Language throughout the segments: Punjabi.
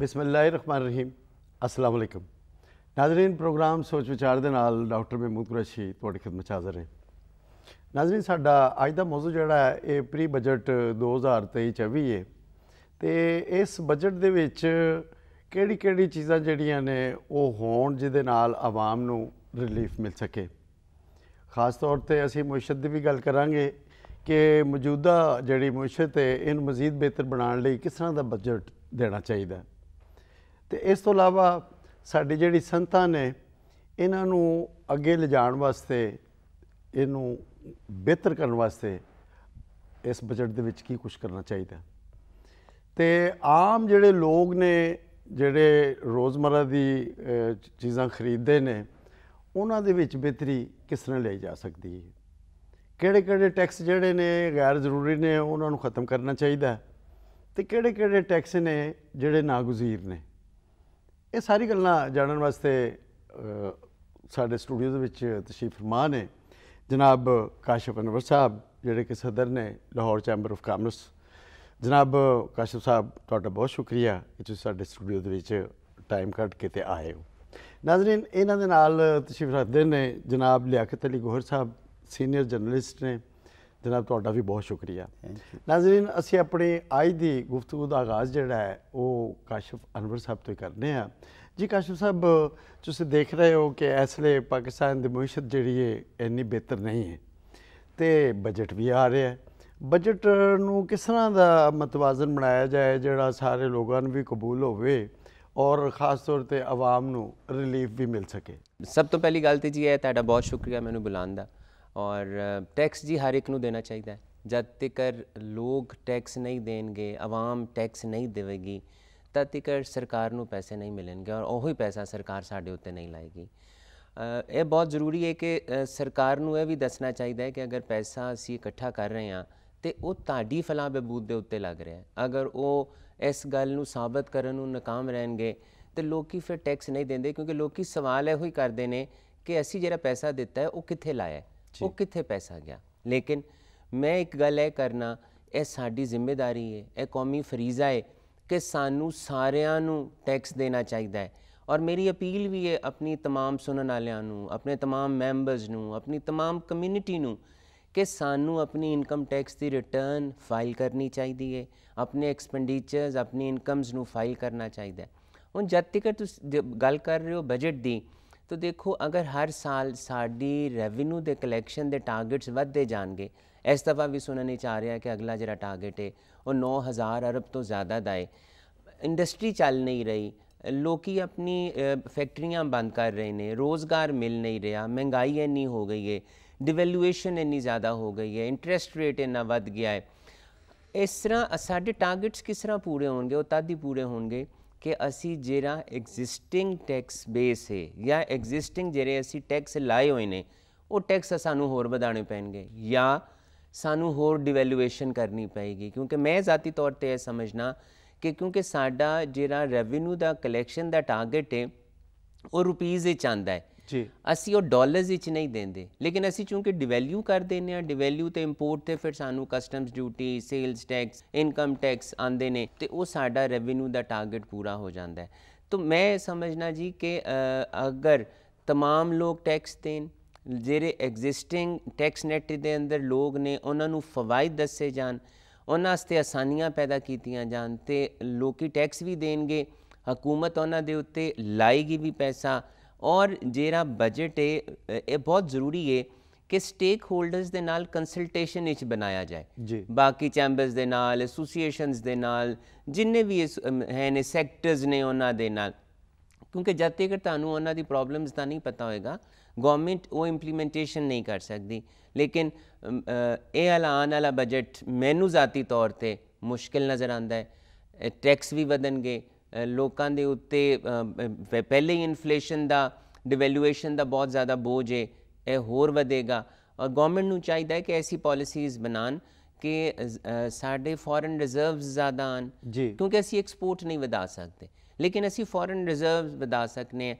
ਬਿਸਮਿਲ੍ਲਾਹਿਰਰਹਿਮਾਨਿਰਰਹੀਮ ਅਸਲਾਮ ਅਲੈਕਮ ਨਾਜ਼ਰੀਨ ਪ੍ਰੋਗਰਾਮ ਸੋਚ ਵਿਚਾਰ ਦੇ ਨਾਲ ਡਾਕਟਰ ਮਹਿਮੂਦ ਕੁਰੈਸ਼ੀ ਤੁਹਾਡੀ ਖਿਦਮਤ ਹਾਜ਼ਰ ਹੈ ਨਾਜ਼ਰੀਨ ਸਾਡਾ ਅੱਜ ਦਾ ਮੌਜੂ ਜਿਹੜਾ ਹੈ ਇਹ ਪ੍ਰੀ ਬਜਟ 2023-24 ਹੈ ਤੇ ਇਸ ਬਜਟ ਦੇ ਵਿੱਚ ਕਿਹੜੀ ਕਿਹੜੀ ਚੀਜ਼ਾਂ ਜਿਹੜੀਆਂ ਨੇ ਉਹ ਹੋਣ ਜਿਹਦੇ ਨਾਲ ਆਵਾਮ ਨੂੰ ਰਿਲੀਫ ਮਿਲ ਸਕੇ ਖਾਸ ਤੌਰ ਤੇ ਅਸੀਂ ਮੁਸ਼ਦ ਦੀ ਵੀ ਗੱਲ ਕਰਾਂਗੇ ਕਿ ਮੌਜੂਦਾ ਜਿਹੜੀ ਮੁਸ਼ਦ ਹੈ ਇਹਨੂੰ ਮਜ਼ੀਦ ਬਿਹਤਰ ਬਣਾਉਣ ਲਈ ਕਿਸ ਤਰ੍ਹਾਂ ਦਾ ਬਜਟ ਦੇਣਾ ਚਾਹੀਦਾ ਹੈ ਤੇ ਇਸ ਤੋਂ ਇਲਾਵਾ ਸਾਡੀ ਜਿਹੜੀ ਸੰਤਾਂ ਨੇ ਇਹਨਾਂ ਨੂੰ ਅੱਗੇ ਲਿਜਾਣ ਵਾਸਤੇ ਇਹਨੂੰ ਬਿਹਤਰ ਕਰਨ ਵਾਸਤੇ ਇਸ ਬਜਟ ਦੇ ਵਿੱਚ ਕੀ ਕੁਝ ਕਰਨਾ ਚਾਹੀਦਾ ਤੇ ਆਮ ਜਿਹੜੇ ਲੋਕ ਨੇ ਜਿਹੜੇ ਰੋਜ਼ਮਰਾ ਦੀ ਚੀਜ਼ਾਂ ਖਰੀਦਦੇ ਨੇ ਉਹਨਾਂ ਦੇ ਵਿੱਚ ਬਿਹਤਰੀ ਕਿਸ ਤਰ੍ਹਾਂ ਲਈ ਜਾ ਸਕਦੀ ਹੈ ਕਿਹੜੇ-ਕਿਹੜੇ ਟੈਕਸ ਜਿਹੜੇ ਨੇ ਗੈਰ ਜ਼ਰੂਰੀ ਨੇ ਉਹਨਾਂ ਨੂੰ ਖਤਮ ਕਰਨਾ ਚਾਹੀਦਾ ਤੇ ਕਿਹੜੇ-ਕਿਹੜੇ ਟੈਕਸ ਨੇ ਜਿਹੜੇ ਨਾਗੁਜ਼ੀਰ ਨੇ ਇਹ ਸਾਰੀ ਗੱਲਾਂ ਜਾਣਨ ਵਾਸਤੇ ਸਾਡੇ ਸਟੂਡੀਓ ਦੇ ਵਿੱਚ ਤਸ਼ਰੀਫ ਫਰਮਾ ਨੇ ਜਨਾਬ ਕਾਸ਼ਫ ਅਨਵਰ ਸਾਹਿਬ ਜਿਹੜੇ ਕਿ ਸਦਰ ਨੇ ਲਾਹੌਰ ਚੈਂਬਰ ਆਫ ਕਾਮਰਸ ਜਨਾਬ ਕਾਸ਼ਫ ਸਾਹਿਬ ਤੁਹਾਡਾ ਬਹੁਤ ਸ਼ੁਕਰੀਆ ਕਿ ਤੁਸੀਂ ਸਾਡੇ ਸਟੂਡੀਓ ਦੇ ਵਿੱਚ ਟਾਈਮ ਕੱਢ ਕੇ ਤੇ ਆਏ ਹੋ ਨਾਜ਼ਰੀਨ ਇਹਨਾਂ ਦੇ ਨਾਲ ਤਸ਼ਰੀਫ ਰੱਖਦੇ ਨੇ ਜਨਾਬ ਲਿਆਕਤ ਅਲੀ ਗੋਹਰ ਸਾਹਿਬ ਸੀਨੀਅਰ ਜਰਨਲਿਸਟ ਨੇ ਜਨਾਬ ਤੁਹਾਡਾ ਵੀ ਬਹੁਤ ਸ਼ੁਕਰੀਆ ਨਾਜ਼ਰੀਨ ਅਸੀਂ ਆਪਣੇ ਅੱਜ ਦੀ ਗੁਫ਼ਤਗੂ ਦਾ ਆਗਾਜ਼ ਜਿਹੜਾ ਹੈ ਉਹ ਕਾਸ਼ਫ ਅਨਵਰ ਸਾਹਿਬ ਤੋਂ ਕਰਨੇ ਆ ਜੀ ਕਾਸ਼ਫ ਸਾਹਿਬ ਤੁਸੀਂ ਦੇਖ ਰਹੇ ਹੋ ਕਿ ਇਸ ਪਾਕਿਸਤਾਨ ਦੀ ਮੁਸ਼ਤ ਜਿਹੜੀ ਹੈ ਇੰਨੀ ਬਿਹਤਰ ਨਹੀਂ ਹੈ ਤੇ ਬਜਟ ਵੀ ਆ ਰਿਹਾ ਹੈ ਬਜਟ ਨੂੰ ਕਿਸ ਤਰ੍ਹਾਂ ਦਾ ਮਤਵਾਜ਼ਨ ਬਣਾਇਆ ਜਾਏ ਜਿਹੜਾ ਸਾਰੇ ਲੋਕਾਂ ਨੂੰ ਵੀ ਕਬੂਲ ਹੋਵੇ ਔਰ ਖਾਸ ਤੌਰ ਤੇ ਆਵਾਮ ਨੂੰ ਰਿਲੀਫ ਵੀ ਮਿਲ ਸਕੇ ਸਭ ਤੋਂ ਪਹਿਲੀ ਗੱਲ ਤੇ ਜੀ ਹੈ ਤੁਹਾਡਾ ਬਹੁਤ ਸ਼ੁਕਰੀਆ ਮੈਨੂੰ ਬੁਲਾਉਣ ਦਾ ਔਰ ਟੈਕਸ ਜੀ ਹਰ ਇੱਕ ਨੂੰ ਦੇਣਾ ਚਾਹੀਦਾ ਹੈ ਜਦ ਤੱਕ ਲੋਕ ਟੈਕਸ ਨਹੀਂ ਦੇਣਗੇ ਆਵਾਮ ਟੈਕਸ ਨਹੀਂ ਦੇਵੇਗੀ ਤਦ ਤੱਕ ਸਰਕਾਰ ਨੂੰ ਪੈਸੇ ਨਹੀਂ ਮਿਲਣਗੇ ਔਰ ਉਹੀ ਪੈਸਾ ਸਰਕਾਰ ਸਾਡੇ ਉੱਤੇ ਨਹੀਂ ਲਾਏਗੀ ਇਹ ਬਹੁਤ ਜ਼ਰੂਰੀ ਹੈ ਕਿ ਸਰਕਾਰ ਨੂੰ ਇਹ ਵੀ ਦੱਸਣਾ ਚਾਹੀਦਾ ਹੈ ਕਿ ਅਗਰ ਪੈਸਾ ਅਸੀਂ ਇਕੱਠਾ ਕਰ ਰਹੇ ਹਾਂ ਤੇ ਉਹ ਤੁਹਾਡੀ ਫਲਾ ਬਬੂਦ ਦੇ ਉੱਤੇ ਲੱਗ ਰਿਹਾ ਹੈ ਅਗਰ ਉਹ ਇਸ ਗੱਲ ਨੂੰ ਸਾਬਤ ਕਰਨ ਨੂੰ ناکਾਮ ਰਹਿਣਗੇ ਤੇ ਲੋਕੀ ਫਿਰ ਟੈਕਸ ਨਹੀਂ ਦਿੰਦੇ ਕਿਉਂਕਿ ਲੋਕੀ ਸਵਾਲ ਇਹੋ ਹੀ ਕਰਦੇ ਨੇ ਕਿ ਅਸੀਂ ਜਿਹੜਾ ਪੈਸਾ ਦਿੱਤਾ ਹੈ ਉਹ ਕਿੱਥੇ ਲਾਇਆ ਹੈ ਉਹ ਕਿੱਥੇ ਪੈਸਾ ਗਿਆ ਲੇਕਿਨ ਮੈਂ ਇੱਕ ਗੱਲ ਇਹ ਕਰਨਾ ਇਹ ਸਾਡੀ ਜ਼ਿੰਮੇਵਾਰੀ ਹੈ ਇਹ ਕੌਮੀ ਫਰੀਜ਼ਾ ਹੈ ਕਿ ਸਾਨੂੰ ਸਾਰਿਆਂ ਨੂੰ ਟੈਕਸ ਦੇਣਾ ਚਾਹੀਦਾ ਹੈ ਔਰ ਮੇਰੀ ਅਪੀਲ ਵੀ ਹੈ ਆਪਣੀ तमाम ਸੁਣਨ ਵਾਲਿਆਂ ਨੂੰ ਆਪਣੇ तमाम ਮੈਂਬਰਸ ਨੂੰ ਆਪਣੀ तमाम ਕਮਿਊਨਿਟੀ ਨੂੰ ਕਿ ਸਾਨੂੰ ਆਪਣੀ ਇਨਕਮ ਟੈਕਸ ਦੀ ਰਿਟਰਨ ਫਾਈਲ ਕਰਨੀ ਚਾਹੀਦੀ ਹੈ ਆਪਣੇ ਐਕਸਪੈਂਡੀਚਰਸ ਆਪਣੀ ਇਨਕਮਸ ਨੂੰ ਫਾਈਲ ਕਰਨਾ ਚਾਹੀਦਾ ਹੈ ਹੁਣ ਜਦ ਤੱਕ ਤੁਸੀਂ ਗੱਲ ਕਰ ਰਹੇ ਹੋ ਬਜਟ ਦੀ ਤਾਂ ਦੇਖੋ ਅਗਰ ਹਰ ਸਾਲ ਸਾਡੀ ਰੈਵਨਿਊ ਦੇ ਕਲੈਕਸ਼ਨ ਦੇ ਟਾਰਗੇਟਸ ਵੱਧਦੇ ਜਾਣਗੇ ਇਸ ਤਰ੍ਹਾਂ ਵੀ ਸੁਣਨ ਨਹੀਂ ਚਾ ਰਿਹਾ ਕਿ ਅਗਲਾ ਜਿਹੜਾ ਟਾਰਗੇਟ ਹੈ ਉਹ 9000 ਅਰਬ ਤੋਂ ਜ਼ਿਆਦਾ ਦਾ ਹੈ ਇੰਡਸਟਰੀ ਚੱਲ ਨਹੀਂ ਰਹੀ ਲੋਕੀ ਆਪਣੀ ਫੈਕਟਰੀਆਂ ਬੰਦ ਕਰ ਰਹੇ ਨੇ ਰੋਜ਼ਗਾਰ ਮਿਲ ਨਹੀਂ ਰਿਹਾ ਮਹਿੰਗਾਈ ਇੰਨੀ ਹੋ ਗਈ ਹੈ ਡਿਵੈਲੂਏਸ਼ਨ ਇੰਨੀ ਜ਼ਿਆਦਾ ਹੋ ਗਈ ਹੈ ਇੰਟਰਸਟ ਰੇਟ ਇੰਨਾ ਵੱਧ ਗਿਆ ਹੈ ਇਸ ਤਰ੍ਹਾਂ ਸਾਡੇ ਟਾਰਗੇਟਸ ਕਿਸ ਤਰ੍ਹਾਂ ਪੂਰੇ ਹੋਣਗੇ ਉਹ ਤਦ ਹੀ ਪੂਰੇ ਹੋਣਗੇ ਕਿ ਅਸੀਂ ਜਿਹੜਾ ਐਗਜ਼ਿਸਟਿੰਗ ਟੈਕਸ ਬੇਸ ਹੈ ਜਾਂ ਐਗਜ਼ਿਸਟਿੰਗ ਜਿਹੜੇ ਅਸੀਂ ਟੈਕਸ ਲਾਏ ਹੋਏ ਨੇ ਉਹ ਟੈਕਸ ਸਾਨੂੰ ਹੋਰ ਵਧਾਣੇ ਪੈਣਗੇ ਜਾਂ ਸਾਨੂੰ ਹੋਰ ਡਿਵੈਲੂਏਸ਼ਨ ਕਰਨੀ ਪੈਗੀ ਕਿਉਂਕਿ ਮੈਂ ذاتی ਤੌਰ ਤੇ ਇਹ ਸਮਝਣਾ ਕਿ ਕਿਉਂਕਿ ਸਾਡਾ ਜਿਹੜਾ ਰੈਵਨਿਊ ਦਾ ਕਲੈਕਸ਼ਨ ਦਾ ਟਾਰਗੇਟ ਹੈ ਉਹ ਰੁਪਈਜ਼ ਵਿੱਚ ਆਂਦਾ ਹੈ ਜੀ ਅਸੀਂ ਉਹ ਡਾਲਰਸ ਵਿੱਚ ਨਹੀਂ ਦਿੰਦੇ ਲੇਕਿਨ ਅਸੀਂ ਚੂੰਕਿ ਡਿਵੈਲਿਊ ਕਰ ਦਿੰਨੇ ਆ ਡਿਵੈਲਿਊ ਤੇ ਇੰਪੋਰਟ ਤੇ ਫਿਰ ਸਾਨੂੰ customs duty sales tax income tax ਆਂਦੇ ਨੇ ਤੇ ਉਹ ਸਾਡਾ ਰੈਵਨਿਊ ਦਾ ਟਾਰਗੇਟ ਪੂਰਾ ਹੋ ਜਾਂਦਾ ਹੈ ਤਾਂ ਮੈਂ ਸਮਝਣਾ ਜੀ ਕਿ ਅਗਰ तमाम ਲੋਕ ਟੈਕਸ ਦੇਣ ਜਿਹੜੇ ਐਗਜ਼ਿਸਟਿੰਗ ਟੈਕਸ ਨੈਟ ਦੇ ਅੰਦਰ ਲੋਕ ਨੇ ਉਹਨਾਂ ਨੂੰ ਫਵਾਇਦ ਦੱਸੇ ਜਾਣ ਉਹਨਾਂ ਵਾਸਤੇ ਆਸਾਨੀਆਂ ਪੈਦਾ ਕੀਤੀਆਂ ਜਾਣ ਤੇ ਲੋਕੀ ਟੈਕਸ ਵੀ ਦੇਣਗੇ ਹਕੂਮਤ ਉਹਨਾਂ ਦੇ ਉੱਤੇ ਲਾਏਗੀ ਵੀ ਪੈਸਾ ਔਰ ਜਿਹੜਾ ਬਜਟ ਹੈ ਇਹ ਬਹੁਤ ਜ਼ਰੂਰੀ ਹੈ ਕਿ ਸਟੇਕ ਹੋਲਡਰਸ ਦੇ ਨਾਲ ਕੰਸਲਟੇਸ਼ਨ ਵਿੱਚ ਬਣਾਇਆ ਜਾਏ ਬਾਕੀ ਚੈਂਬਰਸ ਦੇ ਨਾਲ ਐਸੋਸੀਏਸ਼ਨਸ ਦੇ ਨਾਲ ਜਿੰਨੇ ਵੀ ਹੈ ਨੇ ਸੈਕਟਰਸ ਨੇ ਉਹਨਾਂ ਦੇ ਨਾਲ ਕਿਉਂਕਿ ਜਦ ਤੱਕ ਤੁਹਾਨੂੰ ਉਹਨਾਂ ਦੀ ਪ੍ਰੋਬਲਮਸ ਦਾ ਨਹੀਂ ਪਤਾ ਹੋਏਗਾ ਗਵਰਨਮੈਂਟ ਉਹ ਇੰਪਲੀਮੈਂਟੇਸ਼ਨ ਨਹੀਂ ਕਰ ਸਕਦੀ ਲੇਕਿਨ ਇਹ ਆਨ ਵਾਲਾ ਬਜਟ ਮੈਨੂੰ ذاتی ਤੌਰ ਤੇ ਮੁਸ਼ਕਿਲ ਨਜ਼ਰ ਆਂਦਾ ਹੈ ਟੈਕਸ ਵੀ ਵਧਣਗੇ ਲੋਕਾਂ ਦੇ ਉੱਤੇ ਪਹਿਲੇ ਹੀ ਇਨਫਲੇਸ਼ਨ ਦਾ ਡਿਵੈਲੂਏਸ਼ਨ ਦਾ ਬਹੁਤ ਜ਼ਿਆਦਾ ਬੋਝ ਹੈ ਇਹ ਹੋਰ ਵਧੇਗਾ ਔਰ ਗਵਰਨਮੈਂਟ ਨੂੰ ਚਾਹੀਦਾ ਹੈ ਕਿ ਐਸੀ ਪਾਲਿਸੀਜ਼ ਬਣਾਣ ਕਿ ਸਾਡੇ ਫੋਰਨ ਰਿਜ਼ਰਵਸ ਜ਼ਿਆਦਾ ਆਣ ਕਿਉਂਕਿ ਅਸੀਂ ਐਕਸਪੋਰਟ ਨਹੀਂ ਵਧਾ ਸਕਦੇ ਲੇਕਿਨ ਅਸੀਂ ਫੋਰਨ ਰਿਜ਼ਰਵਸ ਵਧਾ ਸਕਨੇ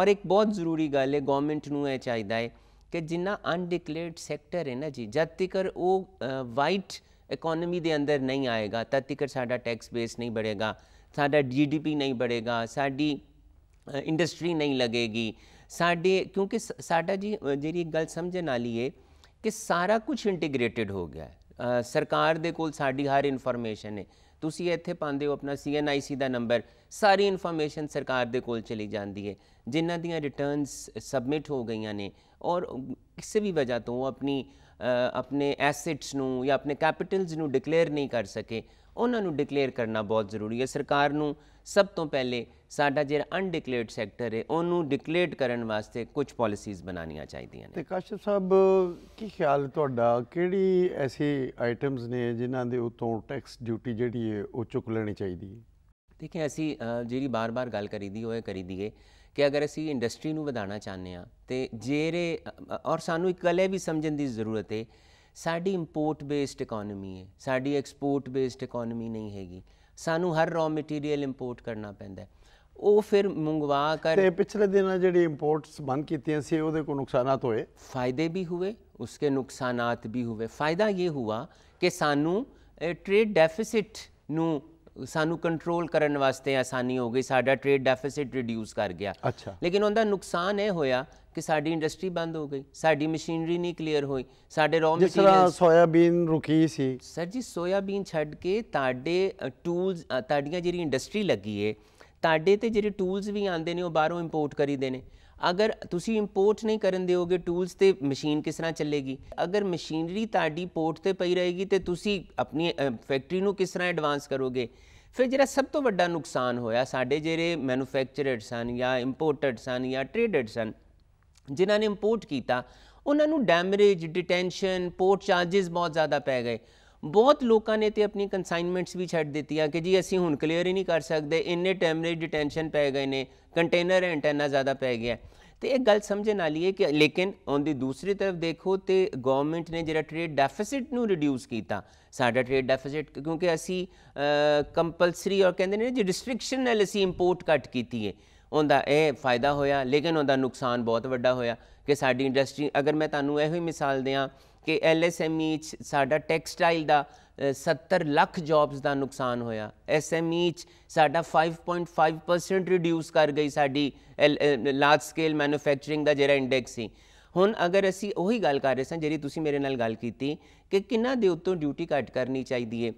ਔਰ ਇੱਕ ਬਹੁਤ ਜ਼ਰੂਰੀ ਗੱਲ ਹੈ ਗਵਰਨਮੈਂਟ ਨੂੰ ਇਹ ਚਾਹੀਦਾ ਹੈ ਕਿ ਜਿੰਨਾ ਅਨਡਿਕਲੇਅਰਡ ਸੈਕਟਰ ਹੈ ਨਾ ਜੀ ਜਦ ਤੱਕ ਉਹ ਵਾਈਟ ਇਕਨੋਮੀ ਦੇ ਅੰਦਰ ਨਹੀਂ ਆਏਗਾ ਤਦ ਤੱਕ ਸਾਡਾ ਟੈਕਸ ਬੇਸ ਨਹੀਂ ਬੜੇਗਾ ਸਾਡਾ ਜੀਡੀਪੀ ਨਹੀਂ ਬੜੇਗਾ ਸਾਡੀ ਇੰਡਸਟਰੀ ਨਹੀਂ ਲੱਗੇਗੀ ਸਾਡੇ ਕਿਉਂਕਿ ਸਾਡਾ ਜੀ ਜਿਹੜੀ ਗੱਲ ਸਮਝਣ ਵਾਲੀ ਏ ਕਿ ਸਾਰਾ ਕੁਝ ਇੰਟੀਗ੍ਰੇਟਿਡ ਹੋ ਗਿਆ ਹੈ ਸਰਕਾਰ ਦੇ ਕੋਲ ਸਾਡੀ ਹਰ ਇਨਫੋਰਮੇਸ਼ਨ ਹੈ ਤੁਸੀਂ ਇੱਥੇ ਪਾਉਂਦੇ ਹੋ ਆਪਣਾ ਸੀਐਨਆਈਸੀ ਦਾ ਨੰਬਰ ਸਾਰੀ ਇਨਫੋਰਮੇਸ਼ਨ ਸਰਕਾਰ ਦੇ ਕੋਲ ਚਲੀ ਜਾਂਦੀ ਹੈ ਜਿਨ੍ਹਾਂ ਦੀਆਂ ਰਿਟਰਨਸ ਸਬਮਿਟ ਹੋ ਗਈਆਂ ਨੇ ਔਰ ਕਿਸੇ ਵੀ ਵਜ੍ਹਾ ਤੋਂ ਉਹ ਆਪਣੀ ਆਪਣੇ ਐਸੈਟਸ ਨੂੰ ਜਾਂ ਆਪਣੇ ਕੈਪੀਟਲਸ ਨੂੰ ਡਿਕਲੇਅਰ ਨਹੀਂ ਕਰ ਸਕੇ ਉਹਨਾਂ ਨੂੰ ਡਿਕਲੇਅਰ ਕਰਨਾ ਬਹੁਤ ਜ਼ਰੂਰੀ ਹੈ ਸਰਕਾਰ ਨੂੰ ਸਭ ਤੋਂ ਪਹਿਲੇ ਸਾਡਾ ਜਿਹੜਾ ਅਨਡਿਕਲੇਅਰਡ ਸੈਕਟਰ ਹੈ ਉਹਨੂੰ ਡਿਕਲੇਅਰ ਕਰਨ ਵਾਸਤੇ ਕੁਝ ਪਾਲਿਸੀਜ਼ ਬਣਾਉਣੀਆਂ ਚਾਹੀਦੀਆਂ ਨੇ ਤੇ ਕਾਸ਼ਿਫ ਸਾਹਿਬ ਕੀ ਖਿਆਲ ਤੁਹਾਡਾ ਕਿਹੜੀ ਐਸੀ ਆਈਟਮਸ ਨੇ ਜਿਨ੍ਹਾਂ ਦੇ ਉਤੋਂ ਟੈਕਸ ਡਿਊਟੀ ਜਿਹੜੀ ਹੈ ਉਹ ਚੁੱਕ ਲੈਣੀ ਚਾਹੀਦੀ ਹੈ ਦੇਖਿਏ ਅਸੀਂ ਜਿਹੜੀ ਬਾਰ-ਬਾਰ ਗੱਲ ਕਰੀਦੀ ਹੋਏ ਕਰੀਦੀ ਹੈ ਕਿ ਅਗਰ ਅਸੀਂ ਇੰਡਸਟਰੀ ਨੂੰ ਵਧਾਉਣਾ ਚਾਹੁੰਦੇ ਆ ਤੇ ਜਿਹੜੇ ਔਰ ਸਾਨੂੰ ਇੱਕ ਗੱਲ ਇਹ ਵੀ ਸਮਝਣ ਦੀ ਜ਼ਰੂਰਤ ਹੈ ਸਾਡੀ ਇੰਪੋਰਟ ਬੇਸਡ ਇਕਨੋਮੀ ਹੈ ਸਾਡੀ ਐਕਸਪੋਰਟ ਬੇਸਡ ਇਕਨੋਮੀ ਨਹੀਂ ਹੈਗੀ ਸਾਨੂੰ ਹਰ ਰॉ ਮਟੀਰੀਅਲ ਇੰਪੋਰਟ ਕਰਨਾ ਪੈਂਦਾ ਹੈ ਉਹ ਫਿਰ ਮੰਗਵਾ ਕਰ ਤੇ ਪਿਛਲੇ ਦਿਨਾਂ ਜਿਹੜੀ ਇੰਪੋਰਟਸ ਬੰਦ ਕੀਤੀਆਂ ਸੀ ਉਹਦੇ ਕੋ ਨੁਕਸਾਨਾਤ ਹੋਏ ਫਾਇਦੇ ਵੀ ਹੋਏ ਉਸਕੇ ਨੁਕਸਾਨਾਤ ਵੀ ਹੋਏ ਫਾਇਦਾ ਇਹ ਹੁਆ ਕਿ ਸਾਨੂੰ ਟ੍ਰੇਡ ਡੈਫਿਸਿਟ ਨੂੰ ਸਾਨੂੰ ਕੰਟਰੋਲ ਕਰਨ ਵਾਸਤੇ ਆਸਾਨੀ ਹੋ ਗਈ ਸਾਡਾ ਟ੍ਰੇਡ ਡੈਫਿਸਿਟ ਰਿਡਿਊਸ ਕਰ ਗਿਆ ਲੇਕਿਨ ਉਹਦਾ ਨੁਕਸਾਨ ਇਹ ਹੋਇਆ ਕਿ ਸਾਡੀ ਇੰਡਸਟਰੀ ਬੰਦ ਹੋ ਗਈ ਸਾਡੀ ਮਸ਼ੀਨਰੀ ਨਹੀਂ ਕਲੀਅਰ ਹੋਈ ਸਾਡੇ ਰੌ ਮਟੀਰੀਅਲ ਜਿਸ ਤਰ੍ਹਾਂ ਸੋਇਆਬੀਨ ਰੁਕੀ ਸੀ ਸਰ ਜੀ ਸੋਇਆਬੀਨ ਛੱਡ ਕੇ ਤੁਹਾਡੇ ਟੂਲਸ ਤੁਹਾਡੀਆਂ ਜਿਹੜੀ ਇੰਡਸਟਰੀ ਲੱਗੀ ਏ ਤੁਹਾਡੇ ਤੇ ਜਿਹੜੇ ਟੂਲਸ ਵੀ ਆਉਂਦੇ ਨੇ ਉਹ ਬਾਹਰੋਂ ਇੰਪੋਰਟ ਕਰੀਦੇ ਨੇ ਅਗਰ ਤੁਸੀਂ ਇੰਪੋਰਟ ਨਹੀਂ ਕਰਨ ਦਿਓਗੇ ਟੂਲਸ ਤੇ ਮਸ਼ੀਨ ਕਿਸ ਤਰ੍ਹਾਂ ਚੱਲੇਗੀ ਅਗਰ ਮਸ਼ੀਨਰੀ ਤੁਹਾਡੀ ਪੋਰਟ ਤੇ ਪਈ ਰਹੇਗੀ ਤੇ ਤੁਸੀਂ ਆਪਣੀ ਫੈਕਟਰੀ ਨੂੰ ਕਿਸ ਤਰ੍ਹਾਂ ਐਡਵਾਂਸ ਕਰੋਗੇ ਫਿਰ ਜਿਹੜਾ ਸਭ ਤੋਂ ਵੱਡਾ ਨੁਕਸਾਨ ਹੋਇਆ ਸਾਡੇ ਜਿਹੜੇ ਮੈਨੂਫੈਕਚਰਰਸ ਸਨ ਜਾਂ ਇੰਪੋਰਟਡ ਸਨ ਜਾਂ ਟ੍ਰੇਡਡ ਸਨ ਜਿਨ੍ਹਾਂ ਨੇ ਇੰਪੋਰਟ ਕੀਤਾ ਉਹਨਾਂ ਨੂੰ ਡੈਮੇਜ ਡਿਟੈਂਸ਼ਨ ਪੋਰਟ ਚਾਰजेस ਬਹੁਤ ਜ਼ਿਆਦਾ ਪੈ ਗਏ ਬਹੁਤ ਲੋਕਾਂ ਨੇ ਤੇ ਆਪਣੀ ਕਨਸਾਈਨਮੈਂਟਸ ਵੀ ਛੱਡ ਦਿੱਤੀਆਂ ਕਿ ਜੀ ਅਸੀਂ ਹੁਣ ਕਲੀਅਰ ਹੀ ਨਹੀਂ ਕਰ ਸਕਦੇ ਇੰਨੇ ਟੈਮਰੇਜ ਡਿਟੈਂਸ਼ਨ ਪੈ ਗਏ ਨੇ ਕੰਟੇਨਰ ਐਂਟੈਨਾ ਜ਼ਿਆਦਾ ਪੈ ਗਿਆ ਤੇ ਇਹ ਗੱਲ ਸਮਝਣ ਵਾਲੀ ਹੈ ਕਿ ਲੇਕਿਨ ਔਨ ਦੀ ਦੂਸਰੀ ਤਰਫ ਦੇਖੋ ਤੇ ਗਵਰਨਮੈਂਟ ਨੇ ਜਿਹੜਾ ਟ੍ਰੇਡ ਡੈਫਿਸਿਟ ਨੂੰ ਰਿਡਿਊਸ ਕੀਤਾ ਸਾਡਾ ਟ੍ਰੇਡ ਡੈਫਿਸਿਟ ਕਿਉਂਕਿ ਅਸੀਂ ਕੰਪਲਸਰੀ ਔਰ ਕਹਿੰਦੇ ਨੇ ਜੀ ਰਿਸਟ੍ਰਿਕਸ਼ਨ ਨਾਲ ਅਸੀਂ ਇੰਪੋਰਟ ਕੱਟ ਕੀਤੀ ਹੈ ਉਹਦਾ ਇਹ ਫਾਇਦਾ ਹੋਇਆ ਲੇਕਿਨ ਉਹਦਾ ਨੁਕਸਾਨ ਬਹੁਤ ਵੱਡਾ ਹੋਇਆ ਕਿ ਸਾਡੀ ਇੰਡਸਟਰੀ ਅਗਰ ਮੈਂ ਤੁਹਾਨੂੰ ਇਹੋ ਹੀ ਮਿਸਾਲ ਦਿਆਂ ਕਿ ਐਲਐਸਐਮਈ e ਸਾਡਾ ਟੈਕਸਟਾਈਲ ਦਾ 70 ਲੱਖ ਜੌਬਸ ਦਾ ਨੁਕਸਾਨ ਹੋਇਆ ਐਸਐਮਈ e ਸਾਡਾ 5.5% ਰਿਡਿਊਸ ਕਰ ਗਈ ਸਾਡੀ ਲਾਰਜ ਸਕੇਲ ਮੈਨੂਫੈਕਚਰਿੰਗ ਦਾ ਜਿਹੜਾ ਇੰਡੈਕਸ ਸੀ ਹੁਣ ਅਗਰ ਅਸੀਂ ਉਹੀ ਗੱਲ ਕਰ ਰਹੇ ਸਾਂ ਜਿਹੜੀ ਤੁਸੀਂ ਮੇਰੇ ਨਾਲ ਗੱਲ ਕੀਤੀ ਕਿ ਕਿੰਨਾ ਦੇ ਉੱਤੋਂ ਡਿਊਟੀ ਕੱਟ ਕਰਨੀ ਚਾਹੀਦੀ ਏ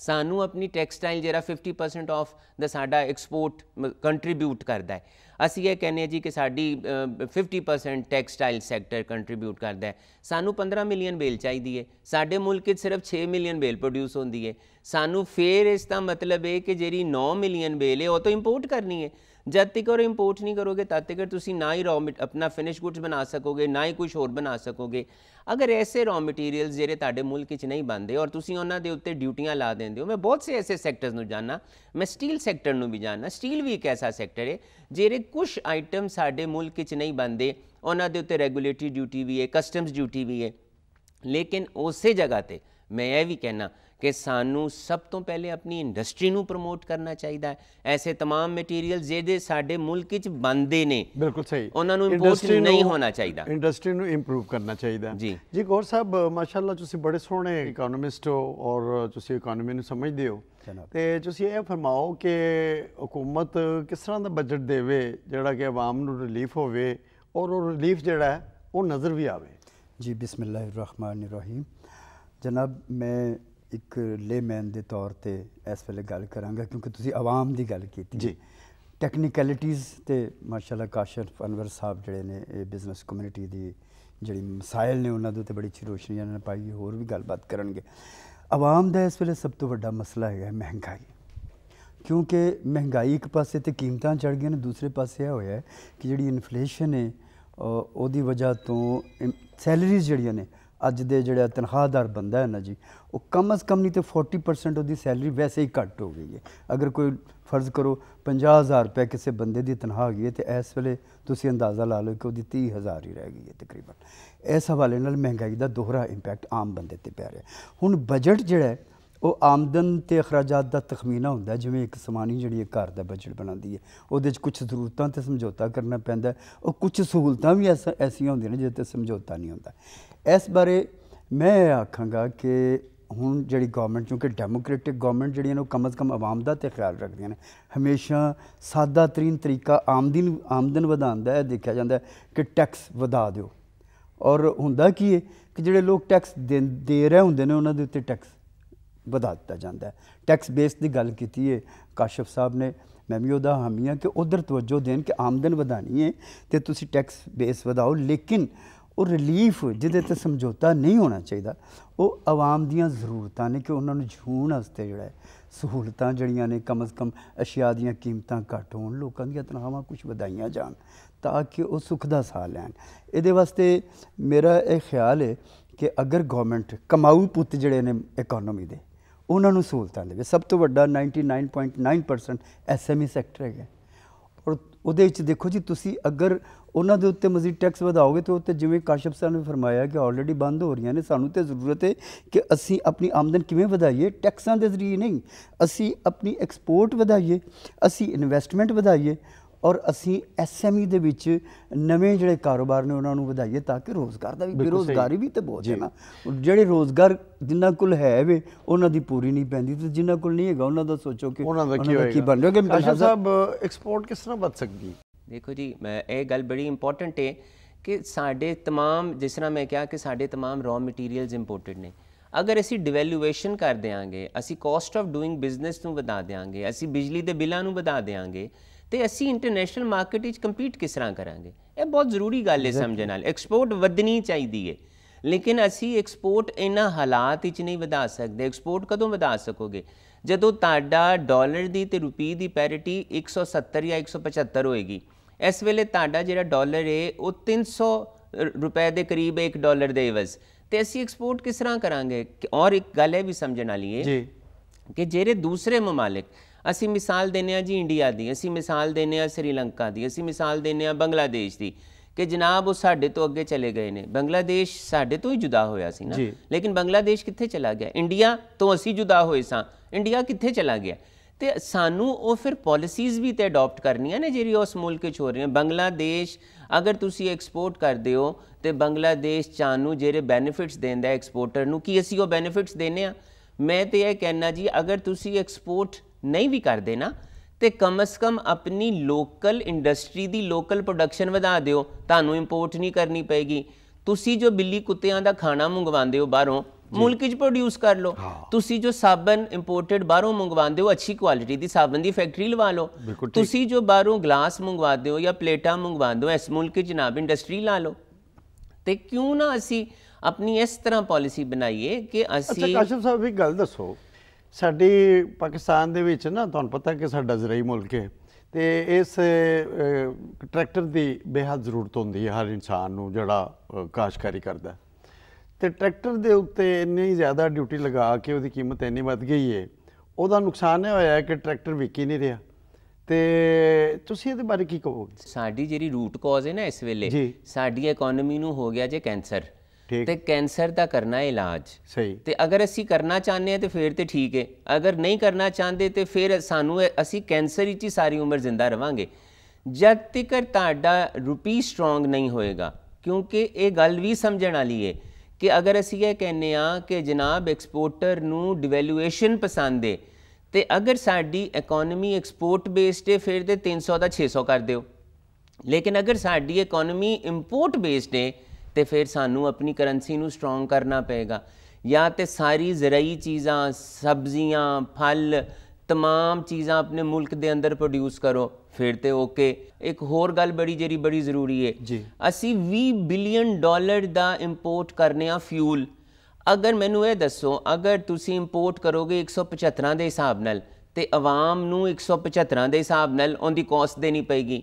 ਸਾਨੂੰ ਆਪਣੀ ਟੈਕਸਟਾਈਲ ਜਿਹੜਾ 50% ਆਫ ਦਾ ਸਾਡਾ ਐਕਸਪੋਰਟ ਕੰਟਰੀਬਿਊਟ ਕਰਦਾ ਹੈ ਅਸੀਂ ਇਹ ਕਹਿੰਨੇ ਜੀ ਕਿ ਸਾਡੀ 50% ਟੈਕਸਟਾਈਲ ਸੈਕਟਰ ਕੰਟਰੀਬਿਊਟ ਕਰਦਾ ਹੈ ਸਾਨੂੰ 15 ਮਿਲੀਅਨ ਬੇਲ ਚਾਹੀਦੀ ਹੈ ਸਾਡੇ ਮੁਲਕ ਵਿੱਚ ਸਿਰਫ 6 ਮਿਲੀਅਨ ਬੇਲ ਪ੍ਰੋਡਿਊਸ ਹੁੰਦੀ ਹੈ ਸਾਨੂੰ ਫੇਰ ਇਸ ਦਾ ਮਤਲਬ ਹੈ ਕਿ ਜਿਹੜੀ 9 ਮਿਲੀਅਨ ਬੇਲ ਹੈ ਉਹ ਤਾਂ ਇੰਪੋਰਟ ਕਰਨੀ ਹੈ ਜਦ ਤੱਕ ਉਹ ਇੰਪੋਰਟ ਨਹੀਂ ਕਰੋਗੇ ਤਦ ਤੱਕ ਤੁਸੀਂ ਨਾ ਹੀ ਰॉ ਆਪਣਾ ਫਿਨਿਸ਼ ਗੁੱਡਸ ਬਣਾ ਸਕੋਗੇ ਨਾ ਹੀ ਕੁਝ ਹੋਰ ਬਣਾ ਸਕੋਗੇ ਅਗਰ ਐਸੇ ਰੌ ਮਟੀਰੀਅਲਸ ਜਿਹੜੇ ਤੁਹਾਡੇ ਮੁਲਕ ਵਿੱਚ ਨਹੀਂ ਬੰਦੇ ਔਰ ਤੁਸੀਂ ਉਹਨਾਂ ਦੇ ਉੱਤੇ ਡਿਊਟੀਆਂ ਲਾ ਦਿੰਦੇ ਹੋ ਮੈਂ ਬਹੁਤ ਸੇ ਐਸੇ ਸੈਕਟਰਸ ਨੂੰ ਜਾਣਨਾ ਮੈਂ ਸਟੀਲ ਸੈਕਟਰ ਨੂੰ ਵੀ ਜਾਣਨਾ ਸਟੀਲ ਵੀ ਇੱਕ ਐਸਾ ਸੈਕਟਰ ਹੈ ਜਿਹੜੇ ਕੁਝ ਆਈਟਮ ਸਾਡੇ ਮੁਲਕ ਵਿੱਚ ਨਹੀਂ ਬੰਦੇ ਉਹਨਾਂ ਦੇ ਉੱਤੇ ਰੈਗੂਲੇਟਰੀ ਡਿਊਟੀ ਵੀ ਹੈ ਕਸਟਮਸ ਡਿਊਟੀ ਵੀ ਹੈ ਲੇਕਿਨ ਉਸੇ ਜਗ੍ਹਾ ਤੇ ਮੈਂ ਇਹ ਵੀ ਕਹਿਣਾ ਕਿ ਸਾਨੂੰ ਸਭ ਤੋਂ ਪਹਿਲੇ ਆਪਣੀ ਇੰਡਸਟਰੀ ਨੂੰ ਪ੍ਰਮੋਟ ਕਰਨਾ ਚਾਹੀਦਾ ਹੈ ਐਸੇ तमाम ਮਟੀਰੀਅਲ ਜਿਹੜੇ ਸਾਡੇ ਮੁਲਕ ਵਿੱਚ ਬੰਦੇ ਨੇ ਬਿਲਕੁਲ ਸਹੀ ਉਹਨਾਂ ਨੂੰ ਇੰਪੋਰਟ ਨਹੀਂ ਹੋਣਾ ਚਾਹੀਦਾ ਇੰਡਸਟਰੀ ਨੂੰ ਇੰਪਰੂਵ ਕਰਨਾ ਚਾਹੀਦਾ ਜੀ ਜੀ ਗੌਰ ਸਾਹਿਬ ਮਾਸ਼ਾਅੱਲਾ ਤੁਸੀਂ ਬੜੇ ਸੋਹਣੇ ਇਕਨੋਮਿਸਟ ਹੋ ਔਰ ਤੁਸੀਂ ਇਕਨੋਮੀ ਨੂੰ ਸਮਝਦੇ ਹੋ ਤੇ ਤੁਸੀਂ ਇਹ ਫਰਮਾਓ ਕਿ ਹਕੂਮਤ ਕਿਸ ਤਰ੍ਹਾਂ ਦਾ ਬਜਟ ਦੇਵੇ ਜਿਹੜਾ ਕਿ ਆਵਾਮ ਨੂੰ ਰਿਲੀਫ ਹੋਵੇ ਔਰ ਉਹ ਰਿਲੀਫ ਜਿਹੜਾ ਉਹ ਨਜ਼ਰ ਵੀ ਆਵੇ ਜੀ ਬਿਸਮਿਲ੍ਲਾਹਿਰ ਰਹਿਮਾਨਿਰ ਰਹੀਮ ਜਨਾਬ ਮੈਂ ਇੱਕ ਲੇਮੈਨ ਦੇ ਤੌਰ ਤੇ ਇਸ ਵੇਲੇ ਗੱਲ ਕਰਾਂਗਾ ਕਿਉਂਕਿ ਤੁਸੀਂ ਆਵਾਮ ਦੀ ਗੱਲ ਕੀਤੀ ਜੀ ਟੈਕਨੀਕੈਲਿਟੀਜ਼ ਤੇ ਮਾਸ਼ਾਅੱਲਾ ਕਾਸ਼ਰ ਅਨਵਰ ਸਾਹਿਬ ਜਿਹੜੇ ਨੇ ਇਹ ਬਿਜ਼ਨਸ ਕਮਿਊਨਿਟੀ ਦੀ ਜਿਹੜੀ ਮਸਾਇਲ ਨੇ ਉਹਨਾਂ ਦੇ ਉੱਤੇ ਬੜੀ ਛੀ ਰੋਸ਼ਨੀ ਇਹਨਾਂ ਨੇ ਪਾਈ ਹੋਰ ਵੀ ਗੱਲਬਾਤ ਕਰਨਗੇ ਆਵਾਮ ਦਾ ਇਸ ਵੇਲੇ ਸਭ ਤੋਂ ਵੱਡਾ ਮਸਲਾ ਹੈਗਾ ਮਹਿੰਗਾਈ ਕਿਉਂਕਿ ਮਹਿੰਗਾਈ ਇੱਕ ਪਾਸੇ ਤੇ ਕੀਮਤਾਂ ਚੜ ਗਈਆਂ ਨੇ ਦੂਸਰੇ ਪਾਸੇ ਇਹ ਹੋਇਆ ਕਿ ਜਿਹੜੀ ਇਨਫਲੇਸ਼ਨ ਹੈ ਉਹਦੀ ਵਜ੍ਹਾ ਤੋਂ ਸੈਲਰੀਜ਼ ਜਿਹੜੀਆਂ ਨੇ ਅੱਜ ਦੇ ਜਿਹੜਾ ਤਨਖਾਹਦਾਰ ਬੰਦਾ ਹੈ ਨਾ ਜੀ ਉਹ ਕਮ ਅਜ਼ ਕਮ ਨਹੀਂ ਤੇ 40% ਉਹਦੀ ਸੈਲਰੀ ਵੈਸੇ ਹੀ ਕੱਟ ਹੋ ਗਈ ਹੈ ਅਗਰ ਕੋਈ ਫਰਜ਼ ਕਰੋ 50000 ਰੁਪਏ ਕਿਸੇ ਬੰਦੇ ਦੀ ਤਨਖਾਹ ਹੈ ਤੇ ਇਸ ਵੇਲੇ ਤੁਸੀਂ ਅੰਦਾਜ਼ਾ ਲਾ ਲਓ ਕਿ ਉਹਦੀ 30000 ਹੀ ਰਹਿ ਗਈ ਹੈ ਤਕਰੀਬਨ ਇਸ ਹਵਾਲੇ ਨਾਲ ਮਹਿੰਗਾਈ ਦਾ ਦੋਹਰਾ ਇੰਪੈਕਟ ਆਮ ਬੰਦੇ ਤੇ ਪੈ ਰਿਹਾ ਹੁਣ ਬਜਟ ਜਿਹੜਾ ਉਹ ਆਮਦਨ ਤੇ ਖਰਚਾਤ ਦਾ ਤਖਮੀਨਾ ਹੁੰਦਾ ਜਿਵੇਂ ਇੱਕ ਸਮਾਨੀ ਜਿਹੜੀ ਘਰ ਦਾ ਬਜਟ ਬਣਾਉਂਦੀ ਹੈ ਉਹਦੇ ਵਿੱਚ ਕੁਝ ਜ਼ਰੂਰਤਾਂ ਤੇ ਸਮਝੌਤਾ ਕਰਨਾ ਪੈਂਦਾ ਉਹ ਕੁਝ ਸਹੂਲਤਾਂ ਵੀ ਐਸੀਆਂ ਹੁੰਦੀਆਂ ਨੇ ਜਿਸ ਤੇ ਸਮਝੌਤਾ ਨਹੀਂ ਹੁੰਦਾ ਇਸ ਬਾਰੇ ਮੈਂ ਆਖਾਂਗਾ ਕਿ ਹੁਣ ਜਿਹੜੀ ਗਵਰਨਮੈਂਟ ਕਿਉਂਕਿ ਡੈਮੋਕ੍ਰੈਟਿਕ ਗਵਰਨਮੈਂਟ ਜਿਹੜੀਆਂ ਨੇ ਕਮ ਸੇ ਕਮ ਆਵਾਮ ਦਾ ਤੇ ਖਿਆਲ ਰੱਖਦੀਆਂ ਨੇ ਹਮੇਸ਼ਾ ਸਾਦਾ ਤਰੀਨ ਤਰੀਕਾ ਆਮਦਨ ਆਮਦਨ ਵਧਾਉਂਦਾ ਹੈ ਦੇਖਿਆ ਜਾਂਦਾ ਹੈ ਕਿ ਟੈਕਸ ਵਧਾ ਦਿਓ ਔਰ ਹੁੰਦਾ ਕੀ ਹੈ ਕਿ ਜਿਹੜੇ ਲੋਕ ਟੈਕਸ ਦੇ ਰਹੇ ਹੁੰਦੇ ਨੇ ਉਹਨਾਂ ਦੇ ਉੱਤੇ ਟੈਕਸ ਵਧਾ ਦਿੱਤਾ ਜਾਂਦਾ ਹੈ ਟੈਕਸ ਬੇਸ ਦੀ ਗੱਲ ਕੀਤੀ ਹੈ ਕਾਸ਼ਫ ਸਾਹਿਬ ਨੇ ਮੈਂ ਵੀ ਉਹਦਾ ਹਾਮੀ ਹਾਮੀਆਂ ਕਿ ਉਧਰ ਤਵੱਜੋ ਦੇਣ ਕਿ ਆਮਦਨ ਵਧਾਣੀ ਹੈ ਤੇ ਤੁਸੀਂ ਟੈਕਸ ਬੇਸ ਵਧਾਓ ਲੇਕਿਨ ਉਹ ਰਿਲੀਫ ਜਿਹਦੇ ਤੇ ਸਮਝੌਤਾ ਨਹੀਂ ਹੋਣਾ ਚਾਹੀਦਾ ਉਹ ਆਵਾਮ ਦੀਆਂ ਜ਼ਰੂਰਤਾਂ ਨੇ ਕਿ ਉਹਨਾਂ ਨੂੰ ਜੂਣ ਹਸਤੇ ਜਿਹੜਾ ਹੈ ਸਹੂਲਤਾਂ ਜਿਹੜੀਆਂ ਨੇ ਕਮ ਅਜ਼ ਕਮ ਅਸ਼ਿਆ ਦੀਆਂ ਕੀਮਤਾਂ ਘੱਟ ਹੋਣ ਲੋਕਾਂ ਦੀਆਂ ਤਨਖਾਹਾਂ ਕੁਝ ਵਧਾਈਆਂ ਜਾਣ ਤਾਂ ਕਿ ਉਹ ਸੁੱਖ ਦਾ ਸਾਹ ਲੈਣ ਇਹਦੇ ਵਾਸਤੇ ਮੇਰਾ ਇਹ ਖਿਆਲ ਹੈ ਕਿ ਅਗਰ ਗਵਰਨਮੈਂਟ ਕਮਾਊ ਪੁੱਤ ਜਿਹੜੇ ਨੇ ਇਕਨੋਮੀ ਦੇ ਉਹਨਾਂ ਨੂੰ ਸਹੂਲਤਾਂ ਦੇਵੇ ਸਭ ਤੋਂ ਵੱਡਾ 99.9% ਐਸਐਮਈ ਸੈਕਟਰ ਹੈਗਾ ਔਰ ਉਹਦੇ ਵਿੱਚ ਦੇਖੋ ਜੀ ਤੁਸੀਂ ਅਗਰ ਉਹਨਾਂ ਦੇ ਉੱਤੇ ਮਜ਼ੀਦ ਟੈਕਸ ਵਧਾਓਗੇ ਤੇ ਉੱਤੇ ਜਿਵੇਂ ਕਾਸ਼ਪ ਸਾਹਿਬ ਨੇ ਫਰਮਾਇਆ ਕਿ ਆਲਰੇਡੀ ਬੰਦ ਹੋ ਰਹੀਆਂ ਨੇ ਸਾਨੂੰ ਤੇ ਜ਼ਰੂਰਤ ਹੈ ਕਿ ਅਸੀਂ ਆਪਣੀ ਆਮਦਨ ਕਿਵੇਂ ਵਧਾਈਏ ਟੈਕਸਾਂ ਦੇ ਜ਼ਰੀਏ ਨਹੀਂ ਅਸੀਂ ਆਪਣੀ ਐਕਸਪੋਰਟ ਵਧਾਈਏ ਅਸੀਂ ਇਨਵੈਸਟਮੈਂਟ ਵਧਾਈਏ ਔਰ ਅਸੀਂ ਐਸਐਮਈ e ਦੇ ਵਿੱਚ ਨਵੇਂ ਜਿਹੜੇ ਕਾਰੋਬਾਰ ਨੇ ਉਹਨਾਂ ਨੂੰ ਵਧਾਈਏ ਤਾਂ ਕਿ ਰੋਜ਼ਗਾਰ ਦਾ ਵੀ ਬੇਰੋਜ਼ਗਾਰੀ ਵੀ ਤੇ ਬਹੁਤ ਹੈ ਨਾ ਜਿਹੜੇ ਰੋਜ਼ਗਾਰ ਜਿੰਨਾ ਕੁਲ ਹੈ ਵੇ ਉਹਨਾਂ ਦੀ ਪੂਰੀ ਨਹੀਂ ਪੈਂਦੀ ਤੇ ਜਿੰਨਾ ਕੁਲ ਨਹੀਂ ਹੈਗਾ ਉਹਨਾਂ ਦਾ ਸੋਚੋ ਕਿ ਉਹਨਾਂ ਦਾ ਕੀ ਬਣ ਰਿਹਾ ਕਿ ਅਸ਼ਾ ਸਾਹਿਬ ਐਕਸਪੋਰਟ ਕਿਸ ਤਰ੍ਹਾਂ ਵੱਧ ਸਕਦੀ ਦੇਖੋ ਜੀ ਮੈਂ ਇਹ ਗੱਲ ਬੜੀ ਇੰਪੋਰਟੈਂਟ ਹੈ ਕਿ ਸਾਡੇ तमाम ਜਿਸ ਤਰ੍ਹਾਂ ਮੈਂ ਕਿਹਾ ਕਿ ਸਾਡੇ तमाम ਰॉ ਮਟੀਰੀਅਲਸ ਇੰਪੋਰਟਡ ਨੇ ਅਗਰ ਅਸੀਂ ਡਿਵੈਲਿਊਏਸ਼ਨ ਕਰ ਦੇਾਂਗੇ ਅਸੀਂ ਕਾਸਟ ਆਫ ਡੂਇੰਗ ਬਿਜ਼ਨਸ ਨੂੰ ਵਧਾ ਦੇਾਂਗੇ ਅਸੀਂ ਬਿਜਲੀ ਦੇ ਬਿੱਲਾਂ ਨੂੰ ਵਧਾ ਦੇਾਂਗੇ ਤੇ ਅਸੀਂ ਇੰਟਰਨੈਸ਼ਨਲ ਮਾਰਕੀਟ ਵਿੱਚ ਕੰਪੀਟ ਕਿਸ ਤਰ੍ਹਾਂ ਕਰਾਂਗੇ ਇਹ ਬਹੁਤ ਜ਼ਰੂਰੀ ਗੱਲ ਹੈ ਸਮਝਣ ਨਾਲ ਐਕਸਪੋਰਟ ਵਧਣੀ ਚਾਹੀਦੀ ਹੈ ਲੇਕਿਨ ਅਸੀਂ ਐਕਸਪੋਰਟ ਇਨਾ ਹਾਲਾਤ ਵਿੱਚ ਨਹੀਂ ਵਧਾ ਸਕਦੇ ਐਕਸਪੋਰਟ ਕਦੋਂ ਵਧਾ ਸਕੋਗੇ ਜਦੋਂ ਤੁਹਾਡਾ ਡਾਲਰ ਦੀ ਤੇ ਰੁਪਏ ਦੀ ਪੈਰਿਟੀ 170 ਜਾਂ 175 ਹੋਏਗੀ ਇਸ ਵੇਲੇ ਤੁਹਾਡਾ ਜਿਹੜਾ ਡਾਲਰ ਹੈ ਉਹ 300 ਰੁਪਏ ਦੇ ਕਰੀਬ ਹੈ 1 ਡਾਲਰ ਦੇ ਇਵਜ਼ ਤੇ ਅਸੀਂ ਐਕਸਪੋਰਟ ਕਿਸ ਤਰ੍ਹਾਂ ਕਰਾਂਗੇ ਔਰ ਇੱਕ ਗੱਲ ਇਹ ਵੀ ਸਮਝਣ ਵਾਲੀ ਹੈ ਜੀ ਕਿ ਜਿਹੜੇ ਦੂਸਰੇ ਮਮਾਲਿਕ ਅਸੀਂ ਮਿਸਾਲ ਦਿੰਨੇ ਆ ਜੀ ਇੰਡੀਆ ਦੀ ਅਸੀਂ ਮਿਸਾਲ ਦਿੰਨੇ ਆ ਸ੍ਰੀਲੰਕਾ ਦੀ ਅਸੀਂ ਮਿਸਾਲ ਦਿੰਨੇ ਆ ਬੰਗਲਾਦੇਸ਼ ਦੀ ਕਿ ਜਨਾਬ ਉਹ ਸਾਡੇ ਤੋਂ ਅੱਗੇ ਚਲੇ ਗਏ ਨੇ ਬੰਗਲਾਦੇਸ਼ ਸਾਡੇ ਤੋਂ ਹੀ ਜੁਦਾ ਹੋਇਆ ਸੀ ਨਾ ਲੇਕਿਨ ਬੰਗਲਾਦੇਸ਼ ਕਿੱਥੇ ਚਲਾ ਗਿਆ ਇੰਡੀਆ ਤੋਂ ਅਸੀਂ ਜੁਦਾ ਹੋਏ ਸਾਂ ਇੰਡੀਆ ਕਿੱਥੇ ਚਲਾ ਗਿਆ ਤੇ ਸਾਨੂੰ ਉਹ ਫਿਰ ਪਾਲਿਸੀਜ਼ ਵੀ ਤੇ ਅਡਾਪਟ ਕਰਨੀਆਂ ਨੇ ਜਿਹੜੀ ਉਸ ਮੁਲਕ ਵਿੱਚ ਹੋ ਰਹੀਆਂ ਬੰਗਲਾਦੇਸ਼ ਅਗਰ ਤੁਸੀਂ ਐਕਸਪੋਰਟ ਕਰਦੇ ਹੋ ਤੇ ਬੰਗਲਾਦੇਸ਼ ਚਾਨੂੰ ਜਿਹੜੇ ਬੈਨੀਫਿਟਸ ਦਿੰਦਾ ਐਕਸਪੋਰਟਰ ਨੂੰ ਕੀ ਅਸੀਂ ਉਹ ਬੈਨੀਫਿਟਸ ਦੇਨੇ ਆ ਮੈਂ ਤੇ ਇਹ ਕਹਿਣਾ ਜੀ ਅਗਰ ਤੁਸੀਂ ਐਕਸਪੋਰਟ ਨਹੀਂ ਵੀ ਕਰਦੇ ਨਾ ਤੇ ਕਮ ਕਮ ਆਪਣੀ ਲੋਕਲ ਇੰਡਸਟਰੀ ਦੀ ਲੋਕਲ ਪ੍ਰੋਡਕਸ਼ਨ ਵਧਾ ਦਿਓ ਤੁਹਾਨੂੰ ਇੰਪੋਰਟ ਨਹੀਂ ਕਰਨੀ ਪਏਗੀ ਤੁਸੀਂ ਜੋ ਬਿੱਲੀ ਕੁੱਤਿਆਂ ਦਾ ਖਾਣਾ ਮੰਗਵਾਉਂਦੇ ਹੋ ਬਾਹਰੋਂ ਮੁਲਕ ਵਿੱਚ ਪ੍ਰੋਡਿਊਸ ਕਰ ਲਓ ਤੁਸੀਂ ਜੋ ਸਾਬਣ ਇੰਪੋਰਟਡ ਬਾਹਰੋਂ ਮੰਗਵਾਉਂਦੇ ਹੋ ਅੱਛੀ ਕੁਆਲਿਟੀ ਦੀ ਸਾਬਣ ਦੀ ਫੈਕਟਰੀ ਲਵਾ ਲਓ ਤੁਸੀਂ ਜੋ ਬਾਹਰੋਂ ਗਲਾਸ ਮੰਗਵਾਉਂਦੇ ਹੋ ਜਾਂ ਪਲੇਟਾਂ ਮੰਗਵਾਉਂਦੇ ਹੋ ਇਸ ਮੁਲਕ ਵਿੱਚ ਜਨਾਬ ਇੰਡਸਟਰੀ ਲਾ ਲਓ ਤੇ ਕਿਉਂ ਨਾ ਅਸੀਂ ਆਪਣੀ ਇਸ ਤਰ੍ਹਾਂ ਪਾਲਿਸੀ ਬਣਾਈਏ ਕਿ ਅਸੀਂ ਅੱਛਾ ਕਾਸ਼ਮ ਸਾਹਿਬ ਇੱਕ ਗੱਲ ਦੱਸੋ ਸਾਡੀ ਪਾਕਿਸਤਾਨ ਦੇ ਵਿੱਚ ਨਾ ਤੁਹਾਨੂੰ ਪਤਾ ਕਿ ਸਾਡਾ ਜ਼ਰਾਈ ਮੁਲਕ ਹੈ ਤੇ ਇਸ ਟਰੈਕਟਰ ਦੀ ਬੇਹੱਦ ਜ਼ਰੂਰਤ ਹੁੰਦੀ ਹੈ ਹਰ ਇਨਸਾਨ ਨੂੰ ਜਿਹੜਾ ਕਾਸ਼ਕਾਰੀ ਕਰਦਾ ਤੇ ਟਰੈਕਟਰ ਦੇ ਉੱਤੇ ਇੰਨੀ ਜ਼ਿਆਦਾ ਡਿਊਟੀ ਲਗਾ ਕੇ ਉਹਦੀ ਕੀਮਤ ਇੰਨੀ ਵੱਧ ਗਈ ਹੈ ਉਹਦਾ ਨੁਕਸਾਨ ਇਹ ਹੋਇਆ ਕਿ ਟਰੈਕਟਰ ਵਿਕੀ ਨਹੀਂ ਰਿਹਾ ਤੇ ਤੁਸੀਂ ਇਹਦੇ ਬਾਰੇ ਕੀ ਕਹੋਗੇ ਸਾਡੀ ਜਿਹੜੀ ਰੂਟ ਕਾਜ਼ ਹੈ ਨਾ ਇਸ ਵੇਲੇ ਸਾਡੀ ਇਕਨੋਮੀ ਨੂੰ ਹੋ ਗਿਆ ਜੇ ਕੈਂਸਰ ਤੇ ਕੈਂਸਰ ਦਾ ਕਰਨਾ ਇਲਾਜ ਸਹੀ ਤੇ ਅਗਰ ਅਸੀਂ ਕਰਨਾ ਚਾਹੁੰਦੇ ਆ ਤੇ ਫਿਰ ਤੇ ਠੀਕ ਹੈ ਅਗਰ ਨਹੀਂ ਕਰਨਾ ਚਾਹੁੰਦੇ ਤੇ ਫਿਰ ਸਾਨੂੰ ਅਸੀਂ ਕੈਂਸਰ ਵਿੱਚ ਹੀ ਸਾਰੀ ਉਮਰ ਜ਼ਿੰਦਾ ਰਵਾਂਗੇ ਜਦ ਤੱਕ ਤੁਹਾਡਾ ਰੁਪੀ ਸਟਰੋਂਗ ਨਹੀਂ ਹੋਏਗਾ ਕਿਉਂਕਿ ਇਹ ਗੱਲ ਵੀ ਸਮਝਣ ਵਾਲੀ ਹੈ ਕਿ ਅਗਰ ਅਸੀਂ ਇਹ ਕਹਿੰਨੇ ਆ ਕਿ ਜਨਾਬ ਐਕਸਪੋਰਟਰ ਨੂੰ ਡਿਵੈਲੂਏਸ਼ਨ ਪਸੰਦ ਹੈ ਤੇ ਅਗਰ ਸਾਡੀ ਇਕਨੋਮੀ ਐਕਸਪੋਰਟ ਬੇਸਡ ਹੈ ਫਿਰ ਤੇ 300 ਦਾ 600 ਕਰ ਦਿਓ ਲੇਕਿਨ ਅਗਰ ਸਾਡੀ ਇਕਨੋਮੀ ਇੰਪੋਰਟ ਬੇਸਡ ਹੈ ਤੇ ਫਿਰ ਸਾਨੂੰ ਆਪਣੀ ਕਰੰਸੀ ਨੂੰ ਸਟਰੋਂਗ ਕਰਨਾ ਪਏਗਾ ਜਾਂ ਤੇ ਸਾਰੀ ਜ਼ਰਾਈ ਚੀਜ਼ਾਂ ਸਬਜ਼ੀਆਂ ਫਲ तमाम ਚੀਜ਼ਾਂ ਆਪਣੇ ਮੁਲਕ ਦੇ ਅੰਦਰ ਪ੍ਰੋਡਿਊਸ ਕਰੋ ਫਿਰ ਤੇ ਓਕੇ ਇੱਕ ਹੋਰ ਗੱਲ ਬੜੀ ਜਿਹੜੀ ਬੜੀ ਜ਼ਰੂਰੀ ਹੈ ਜੀ ਅਸੀਂ 20 ਬਿਲੀਅਨ ਡਾਲਰ ਦਾ ਇੰਪੋਰਟ ਕਰਨੇ ਆ ਫਿਊਲ ਅਗਰ ਮੈਨੂੰ ਇਹ ਦੱਸੋ ਅਗਰ ਤੁਸੀਂ ਇੰਪੋਰਟ ਕਰੋਗੇ 175 ਦੇ ਹਿਸਾਬ ਨਾਲ ਤੇ ਆਵਾਮ ਨੂੰ 175 ਦੇ ਹਿਸਾਬ ਨਾਲ ਉਹਦੀ ਕਾਸਟ ਦੇਣੀ ਪੈਗੀ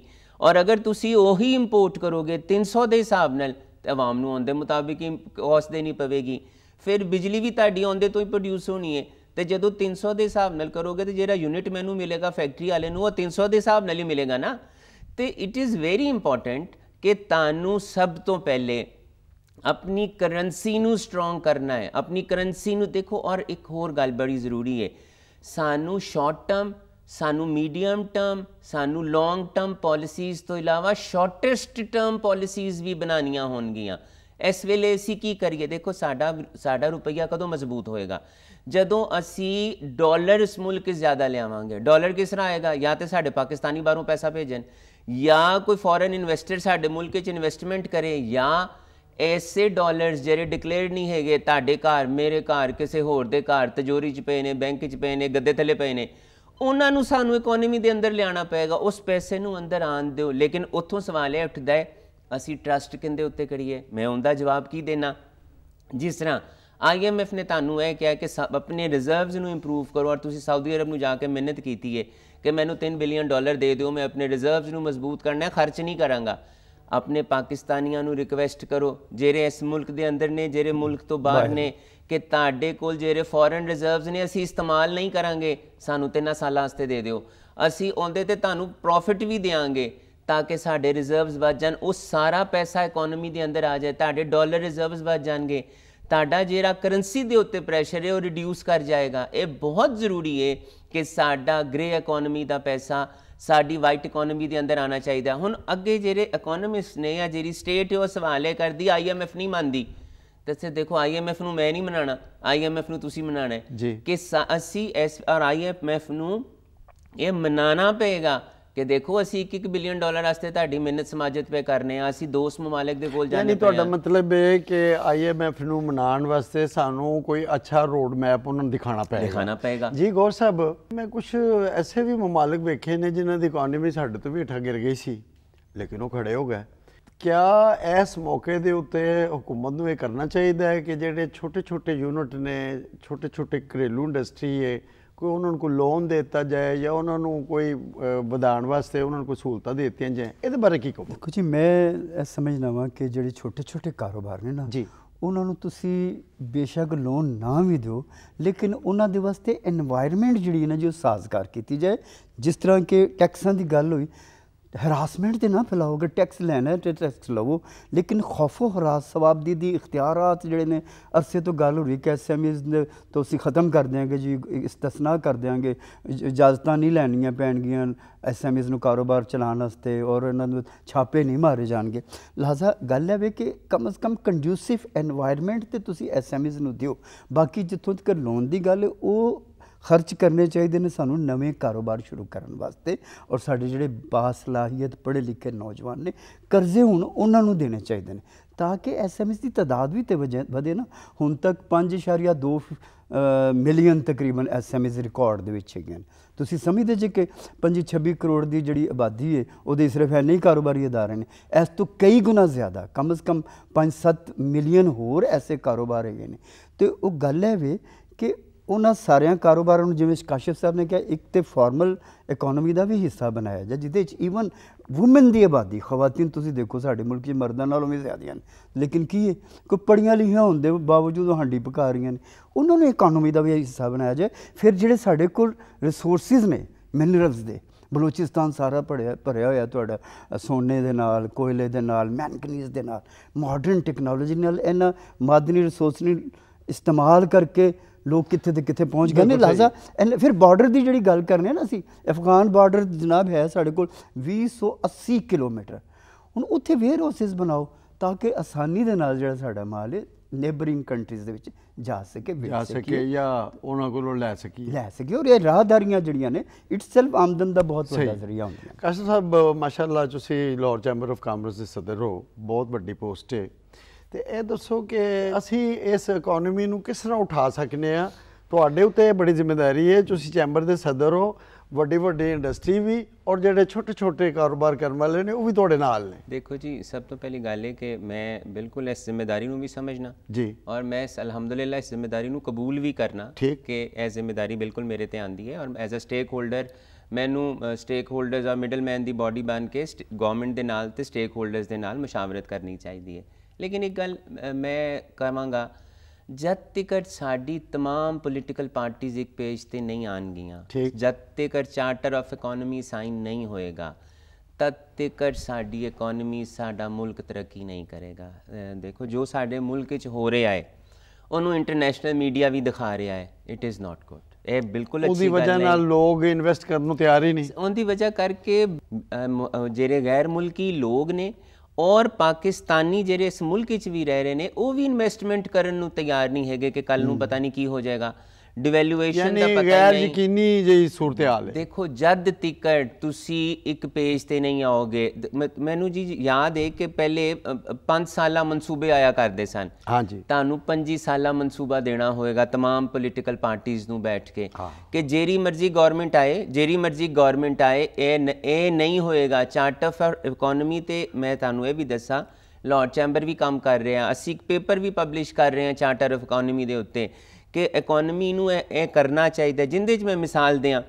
ਔਰ ਅਗਰ ਤੁਸੀਂ ਉਹੀ ਇੰਪੋਰਟ ਕਰੋਗੇ 300 ਦੇ ਹਿਸਾਬ ਨਾਲ ਆਵਾਮ ਨੂੰ ਆਉਂਦੇ ਮੁਤਾਬਿਕ ਹੀ ਕੋਸਟ ਦੇਣੀ ਪਵੇਗੀ ਫਿਰ ਬਿਜਲੀ ਵੀ ਤੁਹਾਡੀ ਆਉਂਦੇ ਤੋਂ ਹੀ ਪ੍ਰੋਡਿਊਸ ਹੋਣੀ ਹੈ ਤੇ ਜਦੋਂ 300 ਦੇ ਹਿਸਾਬ ਨਾਲ ਕਰੋਗੇ ਤੇ ਜਿਹੜਾ ਯੂਨਿਟ ਮੈਨੂੰ ਮਿਲੇਗਾ ਫੈਕਟਰੀ ਵਾਲੇ ਨੂੰ ਉਹ 300 ਦੇ ਹਿਸਾਬ ਨਾਲ ਹੀ ਮਿਲੇਗਾ ਨਾ ਤੇ ਇਟ ਇਜ਼ ਵੈਰੀ ਇੰਪੋਰਟੈਂਟ ਕਿ ਤੁਹਾਨੂੰ ਸਭ ਤੋਂ ਪਹਿਲੇ ਆਪਣੀ ਕਰੰਸੀ ਨੂੰ ਸਟਰੋਂਗ ਕਰਨਾ ਹੈ ਆਪਣੀ ਕਰੰਸੀ ਨੂੰ ਦੇਖੋ ਔਰ ਇੱਕ ਹੋਰ ਗੱਲ ਬੜੀ ਜ਼ਰੂਰੀ ਹੈ ਸਾਨੂੰ ਸ਼ਾਰਟ ਟਰਮ ਸਾਨੂੰ ਮੀਡੀਅਮ ਟਰਮ ਸਾਨੂੰ ਲੌਂਗ ਟਰਮ ਪਾਲਿਸੀਜ਼ ਤੋਂ ਇਲਾਵਾ ਸ਼ਾਰਟੈਸਟ ਟਰਮ ਪਾਲਿਸੀਜ਼ ਵੀ ਬਣਾਉਣੀਆਂ ਹੋਣਗੀਆਂ ਇਸ ਵੇਲੇ ਅਸੀਂ ਕੀ ਕਰੀਏ ਦੇਖੋ ਸਾਡਾ ਸਾਡਾ ਰੁਪਈਆ ਕਦੋਂ ਮਜ਼ਬੂਤ ਹੋਏਗਾ ਜਦੋਂ ਅਸੀਂ ਡਾਲਰ ਇਸ ਮੁਲਕ ਜ਼ਿਆਦਾ ਲਿਆਵਾਂਗੇ ਡਾਲਰ ਕਿਸ ਤਰ੍ਹਾਂ ਆਏਗਾ ਜਾਂ ਤੇ ਸਾਡੇ ਪਾਕਿਸਤਾਨੀ ਬਾਹਰੋਂ ਪੈਸਾ ਭੇਜਣ ਜਾਂ ਕੋਈ ਫੋਰਨ ਇਨਵੈਸਟਰ ਸਾਡੇ ਮੁਲਕ 'ਚ ਇਨਵੈਸਟਮੈਂਟ ਕਰੇ ਜਾਂ ਐਸੇ ਡਾਲਰਸ ਜਿਹੜੇ ਡਿਕਲੇਅਰ ਨਹੀਂ ਹੈਗੇ ਤੁਹਾਡੇ ਘਰ ਮੇਰੇ ਘਰ ਕਿਸੇ ਹੋਰ ਦੇ ਘਰ ਤਜੋਰੀ 'ਚ ਪਏ ਨੇ ਬੈਂਕ 'ਚ ਪਏ ਨੇ ਗੱਦੇ ਥੱਲੇ ਪਏ ਨੇ ਉਹਨਾਂ ਨੂੰ ਸਾਨੂੰ ਇਕਨੋਮੀ ਦੇ ਅੰਦਰ ਲਿਆਣਾ ਪਏਗਾ ਉਸ ਪੈਸੇ ਨੂੰ ਅੰਦਰ ਆਣ ਦਿਓ ਲੇਕਿਨ ਉੱਥੋਂ ਸਵਾਲ ਇਹ ਉੱਠਦਾ ਹੈ ਅਸੀਂ ਟਰਸਟ ਕਿੰਦੇ ਉੱਤੇ ਕਰੀਏ ਮੈਂ ਉਹਦਾ ਜਵਾਬ ਕੀ ਦੇਣਾ ਜਿਸ ਤਰ੍ਹਾਂ ਆਈਐਮਐਫ ਨੇ ਤੁਹਾਨੂੰ ਇਹ ਕਿਹਾ ਕਿ ਆਪਣੇ ਰਿਜ਼ਰਵਸ ਨੂੰ ਇੰਪਰੂਵ ਕਰੋ ਔਰ ਤੁਸੀਂ ਸਾਊਦੀ ਅਰਬ ਨੂੰ ਜਾ ਕੇ ਮਿਹਨਤ ਕੀਤੀ ਹੈ ਕਿ ਮੈਨੂੰ 3 ਬਿਲੀਅਨ ਡਾਲਰ ਦੇ ਦਿਓ ਮੈਂ ਆਪਣੇ ਰਿਜ਼ਰਵਸ ਨੂੰ ਮਜ਼ਬੂਤ ਕਰਨਾ ਹੈ ਖਰਚ ਨਹੀਂ ਕਰਾਂਗਾ ਆਪਣੇ ਪਾਕਿਸਤਾਨੀਆਂ ਨੂੰ ਰਿਕਵੈਸਟ ਕਰੋ ਜਿਹੜੇ ਇਸ ਮੁਲਕ ਦੇ ਅੰਦਰ ਨੇ ਜਿਹੜੇ ਮੁਲਕ ਤੋਂ ਬਾਹਰ ਨੇ ਕਿ ਤੁਹਾਡੇ ਕੋਲ ਜਿਹੜੇ ਫੋਰਨ ਰਿਜ਼ਰਵਸ ਨੇ ਅਸੀਂ ਇਸਤੇਮਾਲ ਨਹੀਂ ਕਰਾਂਗੇ ਸਾਨੂੰ ਤਿੰਨ ਸਾਲਾਂ ਵਾਸਤੇ ਦੇ ਦਿਓ ਅਸੀਂ ਉਹਦੇ ਤੇ ਤੁਹਾਨੂੰ ਪ੍ਰੋਫਿਟ ਵੀ ਦੇਾਂਗੇ ਤਾਂ ਕਿ ਸਾਡੇ ਰਿਜ਼ਰਵਸ ਵੱਜ ਜਾਣ ਉਹ ਸਾਰਾ ਪੈਸਾ ਇਕਨੋਮੀ ਦੇ ਅੰਦਰ ਆ ਜਾਏ ਤੁਹਾਡੇ ਡਾਲਰ ਰਿਜ਼ਰਵਸ ਵੱਜ ਜਾਣਗੇ ਤੁਹਾਡਾ ਜਿਹੜਾ ਕਰੰਸੀ ਦੇ ਉੱਤੇ ਪ੍ਰੈਸ਼ਰ ਹੈ ਉਹ ਰਿਡਿਊਸ ਕਰ ਜਾਏਗਾ ਇਹ ਬਹੁਤ ਜ਼ਰੂਰੀ ਹੈ ਕਿ ਸਾਡਾ ਗ੍ਰੇ ਇਕਨੋਮੀ ਦਾ ਪੈਸਾ ਸਾਡੀ ਵਾਈਟ ਇਕਨੋਮੀ ਦੇ ਅੰਦਰ ਆਣਾ ਚਾਹੀਦਾ ਹੁਣ ਅੱਗੇ ਜਿਹੜੇ ਇਕਨੋਮਿਸਟ ਨੇ ਜਾਂ ਜਿਹੜੀ ਸਟੇਟ ਉਹ ਸਵਾਲੇ ਕਰਦੀ ਆਈਐਮਐਫ ਨਹੀਂ ਮੰਨਦੀ ਤੇ ਦੇਖੋ ਆਈਐਮਐਫ ਨੂੰ ਮੈਂ ਨਹੀਂ ਮਨਾਣਾ ਆਈਐਮਐਫ ਨੂੰ ਤੁਸੀਂ ਮਨਾਣਾ ਹੈ ਕਿ ਅਸੀਂ ਐਸ ਆਰ ਆਈਐਮਐਫ ਨੂੰ ਇਹ ਮਨਾਣਾ ਪਏਗਾ ਕਿ ਦੇਖੋ ਅਸੀਂ 1 ਬਿਲੀਅਨ ਡਾਲਰ ਵਾਸਤੇ ਤੁਹਾਡੀ ਮਿਹਨਤ ਸਮਾਜਤ ਪੇ ਕਰਨੇ ਆ ਅਸੀਂ ਦੋਸਤ ਮਮਾਲਕ ਦੇ ਕੋਲ ਜਾਣੇ ਨਹੀਂ ਤੁਹਾਡਾ ਮਤਲਬ ਇਹ ਕਿ ਆਈਐਮਐਫ ਨੂੰ ਮਨਾਉਣ ਵਾਸਤੇ ਸਾਨੂੰ ਕੋਈ ਅੱਛਾ ਰੋਡ ਮੈਪ ਉਹਨਾਂ ਨੂੰ ਦਿਖਾਣਾ ਪਏਗਾ ਦਿਖਾਣਾ ਪਏਗਾ ਜੀ ਗੌਰ ਸਾਹਿਬ ਮੈਂ ਕੁਝ ਐਸੇ ਵੀ ਮਮਾਲਕ ਵੇਖੇ ਨੇ ਜਿਨ੍ਹਾਂ ਦੀ ਇਕਨੋਮੀ ਸਾਡੇ ਤੋਂ ਵੀ ਠਾ ਗਿਰ ਗਈ ਸੀ ਲੇਕਿਨ ਉਹ ਖੜੇ ਹੋ ਗਏ ਕਿਆ ਇਸ ਮੌਕੇ ਦੇ ਉੱਤੇ ਹਕੂਮਤ ਨੂੰ ਇਹ ਕਰਨਾ ਚਾਹੀਦਾ ਹੈ ਕਿ ਜਿਹੜੇ ਛੋਟੇ-ਛੋਟੇ ਯੂਨਿਟ ਨੇ ਛੋਟੇ-ਛੋਟੇ ਘਰੇਲੂ ਇੰਡਸਟਰੀ ਹੈ ਕੋਈ ਉਹਨਾਂ ਨੂੰ ਕੋਈ ਲੋਨ ਦਿੱਤਾ ਜਾਏ ਜਾਂ ਉਹਨਾਂ ਨੂੰ ਕੋਈ ਵਿਧਾਨ ਵਾਸਤੇ ਉਹਨਾਂ ਨੂੰ ਕੋਈ ਸਹੂਲਤਾਂ ਦਿੱਤੀਆਂ ਜਾਏ ਇਹਦੇ ਬਾਰੇ ਕੀ ਕਹੋ ਦੇਖੋ ਜੀ ਮੈਂ ਇਹ ਸਮਝਣਾ ਵਾਂ ਕਿ ਜਿਹੜੇ ਛੋਟੇ ਛੋਟੇ ਕਾਰੋਬਾਰ ਨੇ ਨਾ ਜੀ ਉਹਨਾਂ ਨੂੰ ਤੁਸੀਂ ਬੇਸ਼ੱਕ ਲੋਨ ਨਾ ਵੀ ਦਿਓ ਲੇਕਿਨ ਉਹਨਾਂ ਦੇ ਵਾਸਤੇ এনवायरमेंट ਜਿਹੜੀ ਹੈ ਨਾ ਜੋ ਸਾਜ਼ਗਾਰ ਕੀਤੀ ਜਾਏ ਜਿਸ ਤਰ੍ਹਾਂ ਕਿ ਟੈਕਸਾਂ ਦੀ ਗੱਲ ਹੋਈ ਹਰਾਸਮੈਂਟ ਦੇ ਨਾ ਫੈਲਾਓਗੇ ਟੈਕਸ ਲੈਣਾ ਤੇ ਟੈਕਸ ਲਵੋ ਲੇਕਿਨ ਖੌਫੋ ਹਰਾਸ ਸਵਾਬ ਦੀ ਦੀ ਇਖਤਿਆਰਾਤ ਜਿਹੜੇ ਨੇ ਅਰਸੇ ਤੋਂ ਗੱਲ ਹੋ ਰਹੀ ਕਿ ਐਸਐਮਐਸ ਤੋਂ ਅਸੀਂ ਖਤਮ ਕਰ ਦਿਆਂਗੇ ਜੀ ਇਸਤਸਨਾ ਕਰ ਦਿਆਂਗੇ ਇਜਾਜ਼ਤਾਂ ਨਹੀਂ ਲੈਣੀਆਂ ਪੈਣਗੀਆਂ ਐਸਐਮਐਸ ਨੂੰ ਕਾਰੋਬਾਰ ਚਲਾਉਣ ਵਾਸਤੇ ਔਰ ਇਹਨਾਂ ਨੂੰ ਛਾਪੇ ਨਹੀਂ ਮਾਰੇ ਜਾਣਗੇ ਲਹਾਜ਼ਾ ਗੱਲ ਹੈ ਵੀ ਕਿ ਕਮ ਜ਼ ਕਮ ਕੰਡਿਊਸਿਵ এনवायरमेंट ਤੇ ਤੁਸੀਂ ਐਸਐਮਐਸ ਨੂੰ ਦਿਓ ਬਾਕੀ ਜਿੱਥੋਂ ਤੱਕ ਲੋਨ ਦੀ ਗੱਲ ਉਹ ਖਰਚ ਕਰਨੇ ਚਾਹੀਦੇ ਨੇ ਸਾਨੂੰ ਨਵੇਂ ਕਾਰੋਬਾਰ ਸ਼ੁਰੂ ਕਰਨ ਵਾਸਤੇ ਔਰ ਸਾਡੇ ਜਿਹੜੇ ਬਾਸਲਾਹੀਅਤ ਪੜ੍ਹੇ ਲਿਖੇ ਨੌਜਵਾਨ ਨੇ ਕਰਜ਼ੇ ਹੁਣ ਉਹਨਾਂ ਨੂੰ ਦੇਣੇ ਚਾਹੀਦੇ ਨੇ ਤਾਂ ਕਿ ਐਸਐਮਐਸ ਦੀ ਤਦਾਦ ਵੀ ਤੇ ਵਧੇ ਨਾ ਹੁਣ ਤੱਕ 5.2 ਮਿਲੀਅਨ ਤਕਰੀਬਨ ਐਸਐਮਐਸ ਰਿਕਾਰਡ ਦੇ ਵਿੱਚ ਹੈਗੇ ਨੇ ਤੁਸੀਂ ਸਮਝਦੇ ਜੇ ਕਿ 25-26 ਕਰੋੜ ਦੀ ਜਿਹੜੀ ਆਬਾਦੀ ਹੈ ਉਹਦੇ ਸਿਰਫ ਐਨੇ ਹੀ ਕਾਰੋਬਾਰੀ ادارے ਨੇ ਇਸ ਤੋਂ ਕਈ ਗੁਣਾ ਜ਼ਿਆਦਾ ਕਮ ਸੇ ਕਮ 5-7 ਮਿਲੀਅਨ ਹੋਰ ਐਸੇ ਕਾਰੋਬਾਰ ਹੈਗੇ ਨੇ ਤੇ ਉਹ ਗੱਲ ਹੈ ਵੇ ਕਿ ਉਹਨਾਂ ਸਾਰਿਆਂ ਕਾਰੋਬਾਰਾਂ ਨੂੰ ਜਿਵੇਂ ਕਾਸ਼ਿਫ ਸਾਹਿਬ ਨੇ ਕਿਹਾ ਇੱਕ ਤੇ ਫਾਰਮਲ ਇਕਨੋਮੀ ਦਾ ਵੀ ਹਿੱਸਾ ਬਣਾਇਆ ਜਾਂ ਜਿਹਦੇ ਵਿੱਚ ਈਵਨ ਔਮਨ ਦੀ ਆਬਾਦੀ ਖਵਾਤੀਨ ਤੁਸੀਂ ਦੇਖੋ ਸਾਡੇ ਮੁਲਕ 'ਚ ਮਰਦਾਂ ਨਾਲੋਂ ਵੀ ਜ਼ਿਆਦਾ ਹਨ ਲੇਕਿਨ ਕੀ ਹੈ ਕੋਈ ਪੜੀਆਂ ਲਿਖੀਆਂ ਹੁੰਦੇ ਦੇ ਬਾਵਜੂਦ ਹਾਂਡੀ ਪਕਾ ਰਹੀਆਂ ਨੇ ਉਹਨਾਂ ਨੂੰ ਇਕਨੋਮੀ ਦਾ ਵੀ ਹਿੱਸਾ ਬਣਾਇਆ ਜਾਏ ਫਿਰ ਜਿਹੜੇ ਸਾਡੇ ਕੋਲ ਰਿਸੋਰਸਿਸ ਨੇ ਮਿਨਰਲਸ ਦੇ ਬਲੋਚਿਸਤਾਨ ਸਾਰਾ ਭਰਿਆ ਭਰਿਆ ਹੋਇਆ ਤੁਹਾਡਾ ਸੋਨੇ ਦੇ ਨਾਲ ਕੋਇਲੇ ਦੇ ਨਾਲ ਮੈਨਕਨੀਜ਼ ਦੇ ਨਾਲ ਮਾਡਰਨ ਟੈਕਨੋਲੋਜੀ ਨਾਲ ਇਹਨਾਂ ਮਾਦਨੀ ਰਿਸੋਰਸ ਨੂੰ ਇਸਤੇਮਾਲ ਕਰਕੇ ਲੋਕ ਕਿੱਥੇ ਤੇ ਕਿੱਥੇ ਪਹੁੰਚ ਗਏ ਨਹੀਂ ਲਾਜ਼ਾ ਫਿਰ ਬਾਰਡਰ ਦੀ ਜਿਹੜੀ ਗੱਲ ਕਰਨੇ ਨਾ ਅਸੀਂ ਅਫਗਾਨ ਬਾਰਡਰ ਜਨਾਬ ਹੈ ਸਾਡੇ ਕੋਲ 280 ਕਿਲੋਮੀਟਰ ਹੁਣ ਉੱਥੇ ਵੇਅਰ ਹਾਊਸਸ ਬਣਾਓ ਤਾਂ ਕਿ ਆਸਾਨੀ ਦੇ ਨਾਲ ਜਿਹੜਾ ਸਾਡਾ ਮਾਲ ਹੈ ਨੇਬਰਿੰਗ ਕੰਟਰੀਜ਼ ਦੇ ਵਿੱਚ ਜਾ ਸਕੇ ਜਾ ਸਕੇ ਜਾਂ ਉਹਨਾਂ ਕੋਲੋਂ ਲੈ ਸਕੀ ਲੈ ਸਕੀ ਔਰ ਇਹ ਰਾਹਦਾਰੀਆਂ ਜਿਹੜੀਆਂ ਨੇ ਇਟਸੈਲਫ ਆਮਦਨ ਦਾ ਬਹੁਤ ਵੱਡਾ ਜ਼ਰੀਆ ਹੁੰਦਾ ਹੈ ਕਾਸਰ ਸਾਹਿਬ ਮਾਸ਼ਾਅੱਲਾ ਤੁਸੀਂ ਲਾਰਡ ਚੈਂਬਰ ਆਫ ਕਾਮਰਸ ਦੇ ਸਦਰ ਹੋ ਬਹੁਤ ਵੱਡੀ ਪੋਸਟ ਹੈ ਤੇ ਇਹ ਦੱਸੋ ਕਿ ਅਸੀਂ ਇਸ ਇਕਨੋਮੀ ਨੂੰ ਕਿਸ ਤਰ੍ਹਾਂ ਉਠਾ ਸਕਨੇ ਆ ਤੁਹਾਡੇ ਉੱਤੇ ਬੜੀ ਜ਼ਿੰਮੇਵਾਰੀ ਹੈ ਤੁਸੀਂ ਚੈਂਬਰ ਦੇ ਸਦਰ ਹੋ ਵੱਡੀ ਵੱਡੀ ਇੰਡਸਟਰੀ ਵੀ ਔਰ ਜਿਹੜੇ ਛੋਟੇ ਛੋਟੇ ਕਾਰੋਬਾਰ ਕਰਨ ਵਾਲੇ ਨੇ ਉਹ ਵੀ ਤੁਹਾਡੇ ਨਾਲ ਨੇ ਦੇਖੋ ਜੀ ਸਭ ਤੋਂ ਪਹਿਲੀ ਗੱਲ ਇਹ ਕਿ ਮੈਂ ਬਿਲਕੁਲ ਇਸ ਜ਼ਿੰਮੇਵਾਰੀ ਨੂੰ ਵੀ ਸਮਝਣਾ ਜੀ ਔਰ ਮੈਂ ਇਸ ਅਲਹਮਦੁਲਿਲਾ ਇਸ ਜ਼ਿੰਮੇਵਾਰੀ ਨੂੰ ਕਬੂਲ ਵੀ ਕਰਨਾ ਕਿ ਇਹ ਜ਼ਿੰਮੇਵਾਰੀ ਬਿਲਕੁਲ ਮੇਰੇ ਤੇ ਆਂਦੀ ਹੈ ਔਰ ਐਜ਼ ਅ ਸਟੇਕ ਹੋਲਡਰ ਮੈਨੂੰ ਸਟੇਕ ਹੋਲਡਰਸ ਆ ਮਿਡਲਮੈਨ ਦੀ ਬਾਡੀ ਬਣ ਕੇ ਗਵਰਨਮੈਂਟ ਦੇ ਨਾਲ ਤੇ ਸਟੇਕ ਹੋਲਡਰਸ ਦੇ ਨਾਲ ਮਸ਼ਾਵਰਤ ਕਰਨੀ ਚਾਹੀਦੀ ਹੈ ਲੇਕਿਨ ਇੱਕ ਗੱਲ ਮੈਂ ਕਹਾਂਗਾ ਜਦ ਤੱਕ ਸਾਡੀ तमाम ਪੋਲੀਟੀਕਲ ਪਾਰਟੀਆਂ ਇੱਕ ਪੇਜ ਤੇ ਨਹੀਂ ਆਣ ਗਈਆਂ ਜਦ ਤੱਕ ਚਾਰਟਰ ਆਫ ਇਕਨੋਮੀ ਸਾਈਨ ਨਹੀਂ ਹੋਏਗਾ ਤਦ ਤੱਕ ਸਾਡੀ ਇਕਨੋਮੀ ਸਾਡਾ ਮੁਲਕ ਤਰੱਕੀ ਨਹੀਂ ਕਰੇਗਾ ਦੇਖੋ ਜੋ ਸਾਡੇ ਮੁਲਕ ਵਿੱਚ ਹੋ ਰਿਹਾ ਹੈ ਉਹਨੂੰ ਇੰਟਰਨੈਸ਼ਨਲ ਮੀਡੀਆ ਵੀ ਦਿਖਾ ਰਿਹਾ ਹੈ ਇਟ ਇਜ਼ ਨਾਟ ਗੁੱਡ ਇਹ ਬਿਲਕੁਲ ਅੱਛੀ ਗੱਲ ਨਹੀਂ ਉਹਦੀ ਵਜ੍ਹਾ ਨਾਲ ਲੋਕ ਇਨਵੈਸਟ ਕਰਨ ਨੂੰ ਤਿਆਰ ਹੀ ਨਹੀਂ ਉਹਦੀ ਵਜ੍ਹਾ ਕਰਕੇ ਜਿਹੜੇ ਗੈਰ ਮੁਲਕੀ ਲੋਕ ਨੇ ਔਰ ਪਾਕਿਸਤਾਨੀ ਜਿਹੜੇ ਇਸ ਮੁਲਕ ਵਿੱਚ ਵੀ ਰਹਿ ਰਹੇ ਨੇ ਉਹ ਵੀ ਇਨਵੈਸਟਮੈਂਟ ਕਰਨ ਨੂੰ ਤਿਆਰ ਨਹੀਂ ਹੈਗੇ ਕਿ ਕੱਲ ਨੂੰ ਪਤਾ ਨਹੀਂ ਕੀ ਹੋ ਜਾਏਗਾ ਡਿਵੈਲੂਏਸ਼ਨ ਦਾ ਪਤਾ ਨਹੀਂ ਗੈਰ ਯਕੀਨੀ ਜਿਹੀ ਸੂਰਤ-ਹਾਲ ਹੈ ਦੇਖੋ ਜਦ ਤੱਕ ਤੁਸੀਂ ਇੱਕ ਪੇਜ ਤੇ ਨਹੀਂ ਆਓਗੇ ਮੈਨੂੰ ਜੀ ਯਾਦ ਹੈ ਕਿ ਪਹਿਲੇ 5 ਸਾਲਾ ਮਨਸੂਬੇ ਆਇਆ ਕਰਦੇ ਸਨ ਹਾਂਜੀ ਤੁਹਾਨੂੰ 5 ਸਾਲਾ ਮਨਸੂਬਾ ਦੇਣਾ ਹੋਏਗਾ तमाम ਪੋਲੀਟੀਕਲ ਪਾਰਟੀਆਂ ਨੂੰ ਬੈਠ ਕੇ ਕਿ ਜੇਰੀ ਮਰਜ਼ੀ ਗਵਰਨਮੈਂਟ ਆਏ ਜੇਰੀ ਮਰਜ਼ੀ ਗਵਰਨਮੈਂਟ ਆਏ ਇਹ ਇਹ ਨਹੀਂ ਹੋਏਗਾ ਚਾਰਟ ਆਫ ਇਕਨੋਮੀ ਤੇ ਮੈਂ ਤੁਹਾਨੂੰ ਇਹ ਵੀ ਦੱਸਾਂ ਲਾਰਡ ਚੈਂਬਰ ਵੀ ਕੰਮ ਕਰ ਰਿਹਾ ਅਸੀਂ ਇੱਕ ਪੇਪਰ ਵੀ ਪਬਲਿਸ਼ ਕਰ ਰਹੇ ਹਾਂ ਚਾਰਟਰ ਆਫ ਇਕਨੋਮੀ ਦੇ ਉੱਤੇ ਕਿ ਇਕਨੋਮੀ ਨੂੰ ਇਹ ਕਰਨਾ ਚਾਹੀਦਾ ਜਿੰਦੇ 'ਚ ਮੈਂ ਮਿਸਾਲ ਦਿਆਂ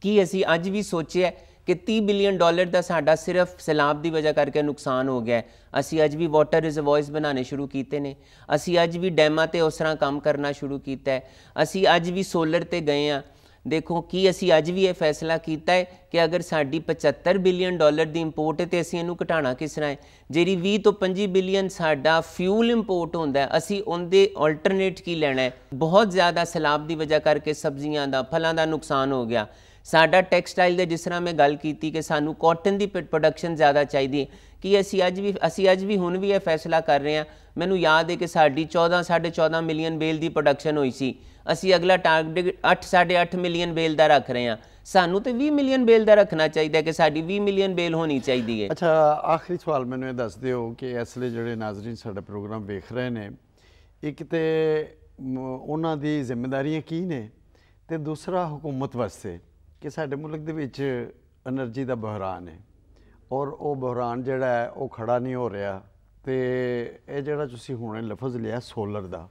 ਕਿ ਅਸੀਂ ਅੱਜ ਵੀ ਸੋਚਿਆ ਕਿ 30 ਬਿਲੀਅਨ ਡਾਲਰ ਦਾ ਸਾਡਾ ਸਿਰਫ ਸਲਾਬ ਦੀ ਵਜ੍ਹਾ ਕਰਕੇ ਨੁਕਸਾਨ ਹੋ ਗਿਆ ਅਸੀਂ ਅੱਜ ਵੀ ਵਾਟਰ ਵੌਇਸ ਬਣਾਉਣੇ ਸ਼ੁਰੂ ਕੀਤੇ ਨੇ ਅਸੀਂ ਅੱਜ ਵੀ ਡੈਮਾਂ ਤੇ ਉਸ ਤਰ੍ਹਾਂ ਕੰਮ ਕਰਨਾ ਸ਼ੁਰੂ ਕੀਤਾ ਹੈ ਅਸੀਂ ਅੱਜ ਵੀ ਸੋਲਰ ਤੇ ਗਏ ਆ ਦੇਖੋ ਕੀ ਅਸੀਂ ਅੱਜ ਵੀ ਇਹ ਫੈਸਲਾ ਕੀਤਾ ਹੈ ਕਿ ਅਗਰ ਸਾਡੀ 75 ਬਿਲੀਅਨ ਡਾਲਰ ਦੀ ਇੰਪੋਰਟ ਹੈ ਤੇ ਅਸੀਂ ਇਹਨੂੰ ਘਟਾਣਾ ਕਿਸ ਤਰ੍ਹਾਂ ਹੈ ਜਿਹੜੀ 20 ਤੋਂ 25 ਬਿਲੀਅਨ ਸਾਡਾ ਫਿਊਲ ਇੰਪੋਰਟ ਹੁੰਦਾ ਹੈ ਅਸੀਂ ਉਹਦੇ ਆਲਟਰਨੇਟ ਕੀ ਲੈਣਾ ਹੈ ਬਹੁਤ ਜ਼ਿਆਦਾ ਸਲਾਬ ਦੀ ਵਜ੍ਹਾ ਕਰਕੇ ਸਬਜ਼ੀਆਂ ਦਾ ਫਲਾਂ ਦਾ ਨੁਕਸਾਨ ਹੋ ਗਿਆ ਸਾਡਾ ਟੈਕਸਟਾਈਲ ਦੇ ਜਿਸ ਤਰ੍ਹਾਂ ਮੈਂ ਗੱਲ ਕੀਤੀ ਕਿ ਸਾਨੂੰ ਕਾਟਨ ਦੀ ਪ੍ਰੋਡਕਸ਼ਨ ਜ਼ਿਆਦਾ ਚਾਹੀਦੀ ਹੈ ਕਿ ਅਸੀਂ ਅੱਜ ਵੀ ਅਸੀਂ ਅੱਜ ਵੀ ਹੁਣ ਵੀ ਇਹ ਫੈਸਲਾ ਕਰ ਰਹੇ ਹਾਂ ਮੈਨੂੰ ਯਾਦ ਹੈ ਕਿ ਸਾਡੀ 14 14.5 ਮਿਲੀਅਨ ਬੇਲ ਦੀ ਪ੍ਰੋਡਕਸ਼ਨ ਹੋਈ ਸੀ ਅਸੀਂ ਅਗਲਾ ਟਾਰਗੇਟ 8 8.5 ਮਿਲੀਅਨ ਬੇਲ ਦਾ ਰੱਖ ਰਹੇ ਹਾਂ ਸਾਨੂੰ ਤੇ 20 ਮਿਲੀਅਨ ਬੇਲ ਦਾ ਰੱਖਣਾ ਚਾਹੀਦਾ ਕਿ ਸਾਡੀ 20 ਮਿਲੀਅਨ ਬੇਲ ਹੋਣੀ ਚਾਹੀਦੀ ਹੈ ਅੱਛਾ ਆਖਰੀ ਸਵਾਲ ਮੈਨੂੰ ਇਹ ਦੱਸ ਦਿਓ ਕਿ ਇਸ ਲਈ ਜਿਹੜੇ ਨਾਜ਼ਰੀਨ ਸਾਡਾ ਪ੍ਰੋਗਰਾਮ ਵੇਖ ਰਹੇ ਨੇ ਇੱਕ ਤੇ ਉਹਨਾਂ ਦੀ ਜ਼ਿੰਮੇਵਾਰੀਆਂ ਕੀ ਨੇ ਤੇ ਦੂਸਰਾ ਹਕੂਮਤ ਵਾਸਤੇ ਕਿ ਸਾਡੇ ਮੁਲਕ ਦੇ ਵਿੱਚ એનર્ਜੀ ਦਾ ਬਹਿਰਾਨ ਹੈ ਔਰ ਉਹ ਬਹਿਰਾਨ ਜਿਹੜਾ ਹੈ ਉਹ ਖੜਾ ਨਹੀਂ ਹੋ ਰਿਹਾ ਤੇ ਇਹ ਜਿਹੜਾ ਤੁਸੀਂ ਹੁਣੇ ਲਫ਼ਜ਼ ਲਿਆ ਸੋਲਰ ਦਾ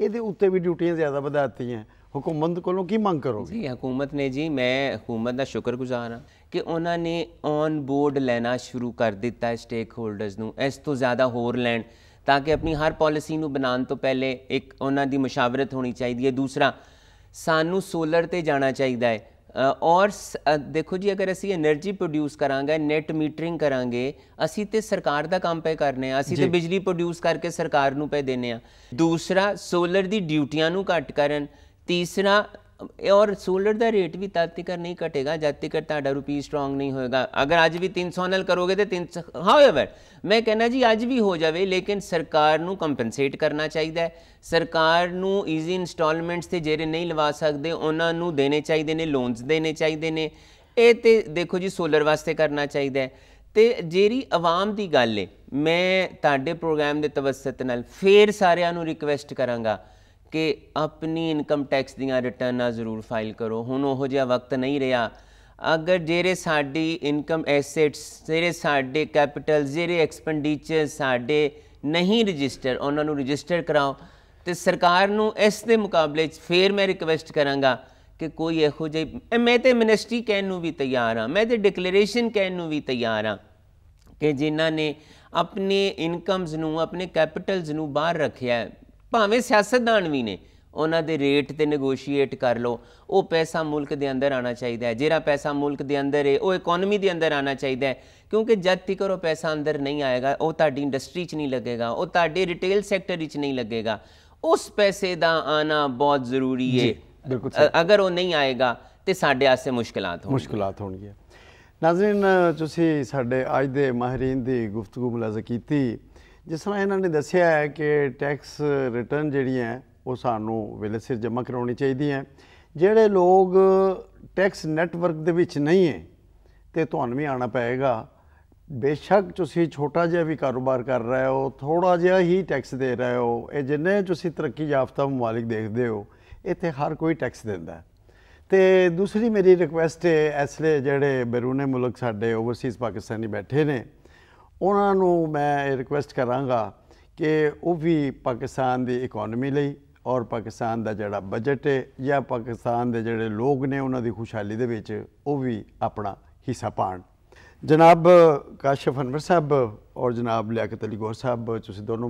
ਇਹਦੇ ਉੱਤੇ ਵੀ ਡਿਊਟੀਆਂ ਜ਼ਿਆਦਾ ਵਧਾਤੀਆਂ ਹਕੂਮਤ ਕੋਲੋਂ ਕੀ ਮੰਗ ਕਰੋਗੇ ਜੀ ਹਕੂਮਤ ਨੇ ਜੀ ਮੈਂ ਹਕੂਮਤ ਦਾ ਸ਼ੁਕਰਗੁਜ਼ਾਰ ਹਾਂ ਕਿ ਉਹਨਾਂ ਨੇ ਔਨ ਬੋਰਡ ਲੈਣਾ ਸ਼ੁਰੂ ਕਰ ਦਿੱਤਾ ਹੈ ਸਟੇਕ ਹੋਲਡਰਸ ਨੂੰ ਇਸ ਤੋਂ ਜ਼ਿਆਦਾ ਹੋਰ ਲੈਣ ਤਾਂ ਕਿ ਆਪਣੀ ਹਰ ਪਾਲਿਸੀ ਨੂੰ ਬਣਾਉਣ ਤੋਂ ਪਹਿਲੇ ਇੱਕ ਉਹਨਾਂ ਦੀ ਮੁਸ਼ਾਵਰਤ ਹੋਣੀ ਚਾਹੀਦੀ ਹੈ ਦੂਸਰਾ ਸਾਨੂੰ ਸੋਲਰ ਤੇ ਜਾਣਾ ਚਾਹੀਦਾ ਹੈ ਔਰ ਦੇਖੋ ਜੀ ਅਗਰ ਅਸੀਂ એનર્ਜੀ ਪ੍ਰੋਡਿਊਸ ਕਰਾਂਗੇ ਨੈਟ ਮੀਟਰਿੰਗ ਕਰਾਂਗੇ ਅਸੀਂ ਤੇ ਸਰਕਾਰ ਦਾ ਕੰਮ ਪੇ ਕਰਨੇ ਆ ਅਸੀਂ ਤੇ ਬਿਜਲੀ ਪ੍ਰੋਡਿਊਸ ਕਰਕੇ ਸਰਕਾਰ ਨੂੰ ਪੇ ਦੇਨੇ ਆ ਦੂਸਰਾ ਸੋਲਰ ਦੀ ਡਿਊਟੀਆਂ ਨੂੰ ਘਟ ਕਰਨ ਤੀਸਰਾ ਔਰ ਸੋਲਰ ਦਾ ਰੇਟ ਵੀ तद ਨਹੀਂ ਘਟੇਗਾ घटेगा जब तक ਤੁਹਾਡਾ ਰੁਪੀ ਸਟਰੋਂਗ ਨਹੀਂ ਹੋਏਗਾ ਅਗਰ ਅੱਜ ਵੀ 300 ਨਾਲ ਕਰੋਗੇ ਤੇ 300 ਹਾਊਏਵਰ ਮੈਂ ਕਹਿੰਦਾ ਜੀ ਅੱਜ ਵੀ ਹੋ ਜਾਵੇ ਲੇਕਿਨ ਸਰਕਾਰ ਨੂੰ ਕੰਪਨਸੇਟ ਕਰਨਾ ਚਾਹੀਦਾ ਹੈ ਸਰਕਾਰ ਨੂੰ ਈਜ਼ੀ ਇਨਸਟਾਲਮੈਂਟਸ ਤੇ ਜਿਹੜੇ ਨਹੀਂ ਲਵਾ ਸਕਦੇ ਉਹਨਾਂ ਨੂੰ ਦੇਣੇ ਚਾਹੀਦੇ ਨੇ ਲੋਨਸ ਦੇਣੇ ਚਾਹੀਦੇ ਨੇ ਇਹ ਤੇ ਦੇਖੋ ਜੀ ਸੋਲਰ ਵਾਸਤੇ ਕਰਨਾ ਚਾਹੀਦਾ ਹੈ ਤੇ ਜਿਹੜੀ ਆਵਾਮ ਦੀ ਗੱਲ ਏ ਮੈਂ ਤੁਹਾਡੇ ਪ੍ਰੋਗਰਾਮ ਦੇ ਤਵੱਸਤ ਨਾਲ ਫੇਰ ਸਾਰਿਆਂ ਨੂੰ ਰਿਕਵੈਸਟ ਕਰਾਂਗਾ ਕਿ ਆਪਣੀ ਇਨਕਮ ਟੈਕਸ ਦੀਆਂ ਰਿਟਰਨਾਂ ਜ਼ਰੂਰ ਫਾਈਲ ਕਰੋ ਹੁਣ ਉਹੋ ਜਿਹਾ ਵਕਤ ਨਹੀਂ ਰਿਹਾ ਅਗਰ ਜਿਹੜੇ ਸਾਡੀ ਇਨਕਮ ਐਸੈਟਸ ਜਿਹੜੇ ਸਾਡੇ ਕੈਪੀਟਲ ਜਿਹੜੇ ਐਕਸਪੈਂਡੀਚਰ ਸਾਡੇ ਨਹੀਂ ਰਜਿਸਟਰ ਉਹਨਾਂ ਨੂੰ ਰਜਿਸਟਰ ਕਰਾਓ ਤੇ ਸਰਕਾਰ ਨੂੰ ਇਸ ਦੇ ਮੁਕਾਬਲੇ 'ਚ ਫੇਰ ਮੈਂ ਰਿਕਵੈਸਟ ਕਰਾਂਗਾ ਕਿ ਕੋਈ ਇਹੋ ਜਿਹੀ ਮੈਂ ਤੇ ਮਿਨਿਸਟਰੀ ਕਹਿਣ ਨੂੰ ਵੀ ਤਿਆਰ ਹਾਂ ਮੈਂ ਤੇ ਡਿਕਲੇਰੇਸ਼ਨ ਕਹਿਣ ਨੂੰ ਵੀ ਤਿਆਰ ਹਾਂ ਕਿ ਜਿਨ੍ਹਾਂ ਨੇ ਆਪਣੇ ਇਨਕਮਸ ਨੂੰ ਆਪਣੇ ਕੈਪੀਟਲਸ ਨੂੰ ਬਾਹਰ ਰੱਖਿਆ ਭਾਵੇਂ ਸਿਆਸਤਦਾਨ ਵੀ ਨੇ ਉਹਨਾਂ ਦੇ ਰੇਟ ਤੇ ਨੇਗੋਸ਼ੀਏਟ ਕਰ ਲਓ ਉਹ ਪੈਸਾ ਮੁਲਕ ਦੇ ਅੰਦਰ ਆਣਾ ਚਾਹੀਦਾ ਹੈ ਜਿਹੜਾ ਪੈਸਾ ਮੁਲਕ ਦੇ ਅੰਦਰ ਹੈ ਉਹ ਇਕਨੋਮੀ ਦੇ ਅੰਦਰ ਆਣਾ ਚਾਹੀਦਾ ਹੈ ਕਿਉਂਕਿ ਜਦ ਤੱਕ ਉਹ ਪੈਸਾ ਅੰਦਰ ਨਹੀਂ ਆਏਗਾ ਉਹ ਤੁਹਾਡੀ ਇੰਡਸਟਰੀ 'ਚ ਨਹੀਂ ਲੱਗੇਗਾ ਉਹ ਤੁਹਾਡੇ ਰਿਟੇਲ ਸੈਕਟਰ 'ਚ ਨਹੀਂ ਲੱਗੇਗਾ ਉਸ ਪੈਸੇ ਦਾ ਆਣਾ ਬਹੁਤ ਜ਼ਰੂਰੀ ਹੈ ਅਗਰ ਉਹ ਨਹੀਂ ਆਏਗਾ ਤੇ ਸਾਡੇ ਆਸੇ ਮੁਸ਼ਕਲਾਂ ਹੋਣਗੀਆਂ ਮੁਸ਼ਕਲਾਂ ਹੋਣਗੀਆਂ ਨਾਜ਼ਰੀਨ ਤੁਸੀਂ ਸਾਡੇ ਅੱਜ ਦੇ ਮਾਹਰੀਨ ਦੀ ਗੁਫ਼ਤਗੂ ਮੁਲਾਜ਼ਾ ਕੀਤੀ ਜਿਸ ਤਰ੍ਹਾਂ ਇਹਨਾਂ ਨੇ ਦੱਸਿਆ ਹੈ ਕਿ ਟੈਕਸ ਰਿਟਰਨ ਜਿਹੜੀ ਹੈ ਉਹ ਸਾਨੂੰ ਵੇਲੇ ਸਿਰ ਜਮ੍ਹਾਂ ਕਰਾਉਣੀ ਚਾਹੀਦੀ ਹੈ ਜਿਹੜੇ ਲੋਕ ਟੈਕਸ ਨੈਟਵਰਕ ਦੇ ਵਿੱਚ ਨਹੀਂ ਹੈ ਤੇ ਤੁਹਾਨੂੰ ਵੀ ਆਣਾ ਪਏਗਾ ਬੇਸ਼ੱਕ ਤੁਸੀਂ ਛੋਟਾ ਜਿਹਾ ਵੀ ਕਾਰੋਬਾਰ ਕਰ ਰਹੇ ਹੋ ਥੋੜਾ ਜਿਹਾ ਹੀ ਟੈਕਸ ਦੇ ਰਹੇ ਹੋ ਇਹ ਜਿੰਨੇ ਤੁਸੀਂ ਤਰੱਕੀ ਯਾਫਤਾ ਮਾਲਕ ਦੇਖਦੇ ਹੋ ਇੱਥੇ ਹਰ ਕੋਈ ਟੈਕਸ ਦਿੰਦਾ ਤੇ ਦੂਸਰੀ ਮੇਰੀ ਰਿਕੁਐਸਟ ਹੈ ਐਸਲੇ ਜਿਹੜੇ ਬਰੂਨੇ ਮੁਲਕ ਸਾਡੇ ਓਵਰਸੀਜ਼ ਪਾਕਿਸਤਾਨੀ ਬੈਠੇ ਨੇ ਉਹਨਾਂ ਨੂੰ ਮੈਂ ਰਿਕੁਐਸਟ ਕਰਾਂਗਾ ਕਿ ਉਹ ਵੀ ਪਾਕਿਸਤਾਨ ਦੀ ਇਕਨੋਮੀ ਲਈ ਔਰ ਪਾਕਿਸਤਾਨ ਦਾ ਜਿਹੜਾ ਬਜਟ ਹੈ ਜਾਂ ਪਾਕਿਸਤਾਨ ਦੇ ਜਿਹੜੇ ਲੋਕ ਨੇ ਉਹਨਾਂ ਦੀ ਖੁਸ਼ਹਾਲੀ ਦੇ ਵਿੱਚ ਉਹ ਵੀ ਆਪਣਾ ਹਿੱਸਾ ਪਾਣ ਜਨਾਬ ਕਾਸ਼ਫ ਅਨਵਰ ਸਾਹਿਬ ਔਰ ਜਨਾਬ ਲਿਆਕਤ ਅਲੀ ਗੌਰ ਸਾਹਿਬ ਤੁਸੀਂ ਦੋਨੋਂ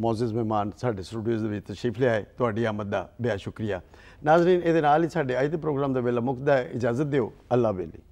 ਮੌਜੂਦ ਮਹਿਮਾਨ ਸਾਡੇ ਸਟੂਡੀਓਜ਼ ਦੇ ਵਿੱਚ ਤਸ਼ਰੀਫ ਲਿਆਏ ਤੁਹਾਡੀ ਆਮਦ ਦਾ ਬਿਆ ਸ਼ੁਕਰੀਆ ਨਾਜ਼ਰੀਨ ਇਹਦੇ ਨਾਲ ਹੀ ਸਾਡੇ ਅੱਜ ਦੇ ਪ੍ਰੋਗਰਾਮ ਦਾ ਵੇਲਾ ਮੁਕਦਾ ਹੈ ਇਜਾਜ਼ਤ ਦਿਓ ਅੱਲਾ ਬੇਲੀ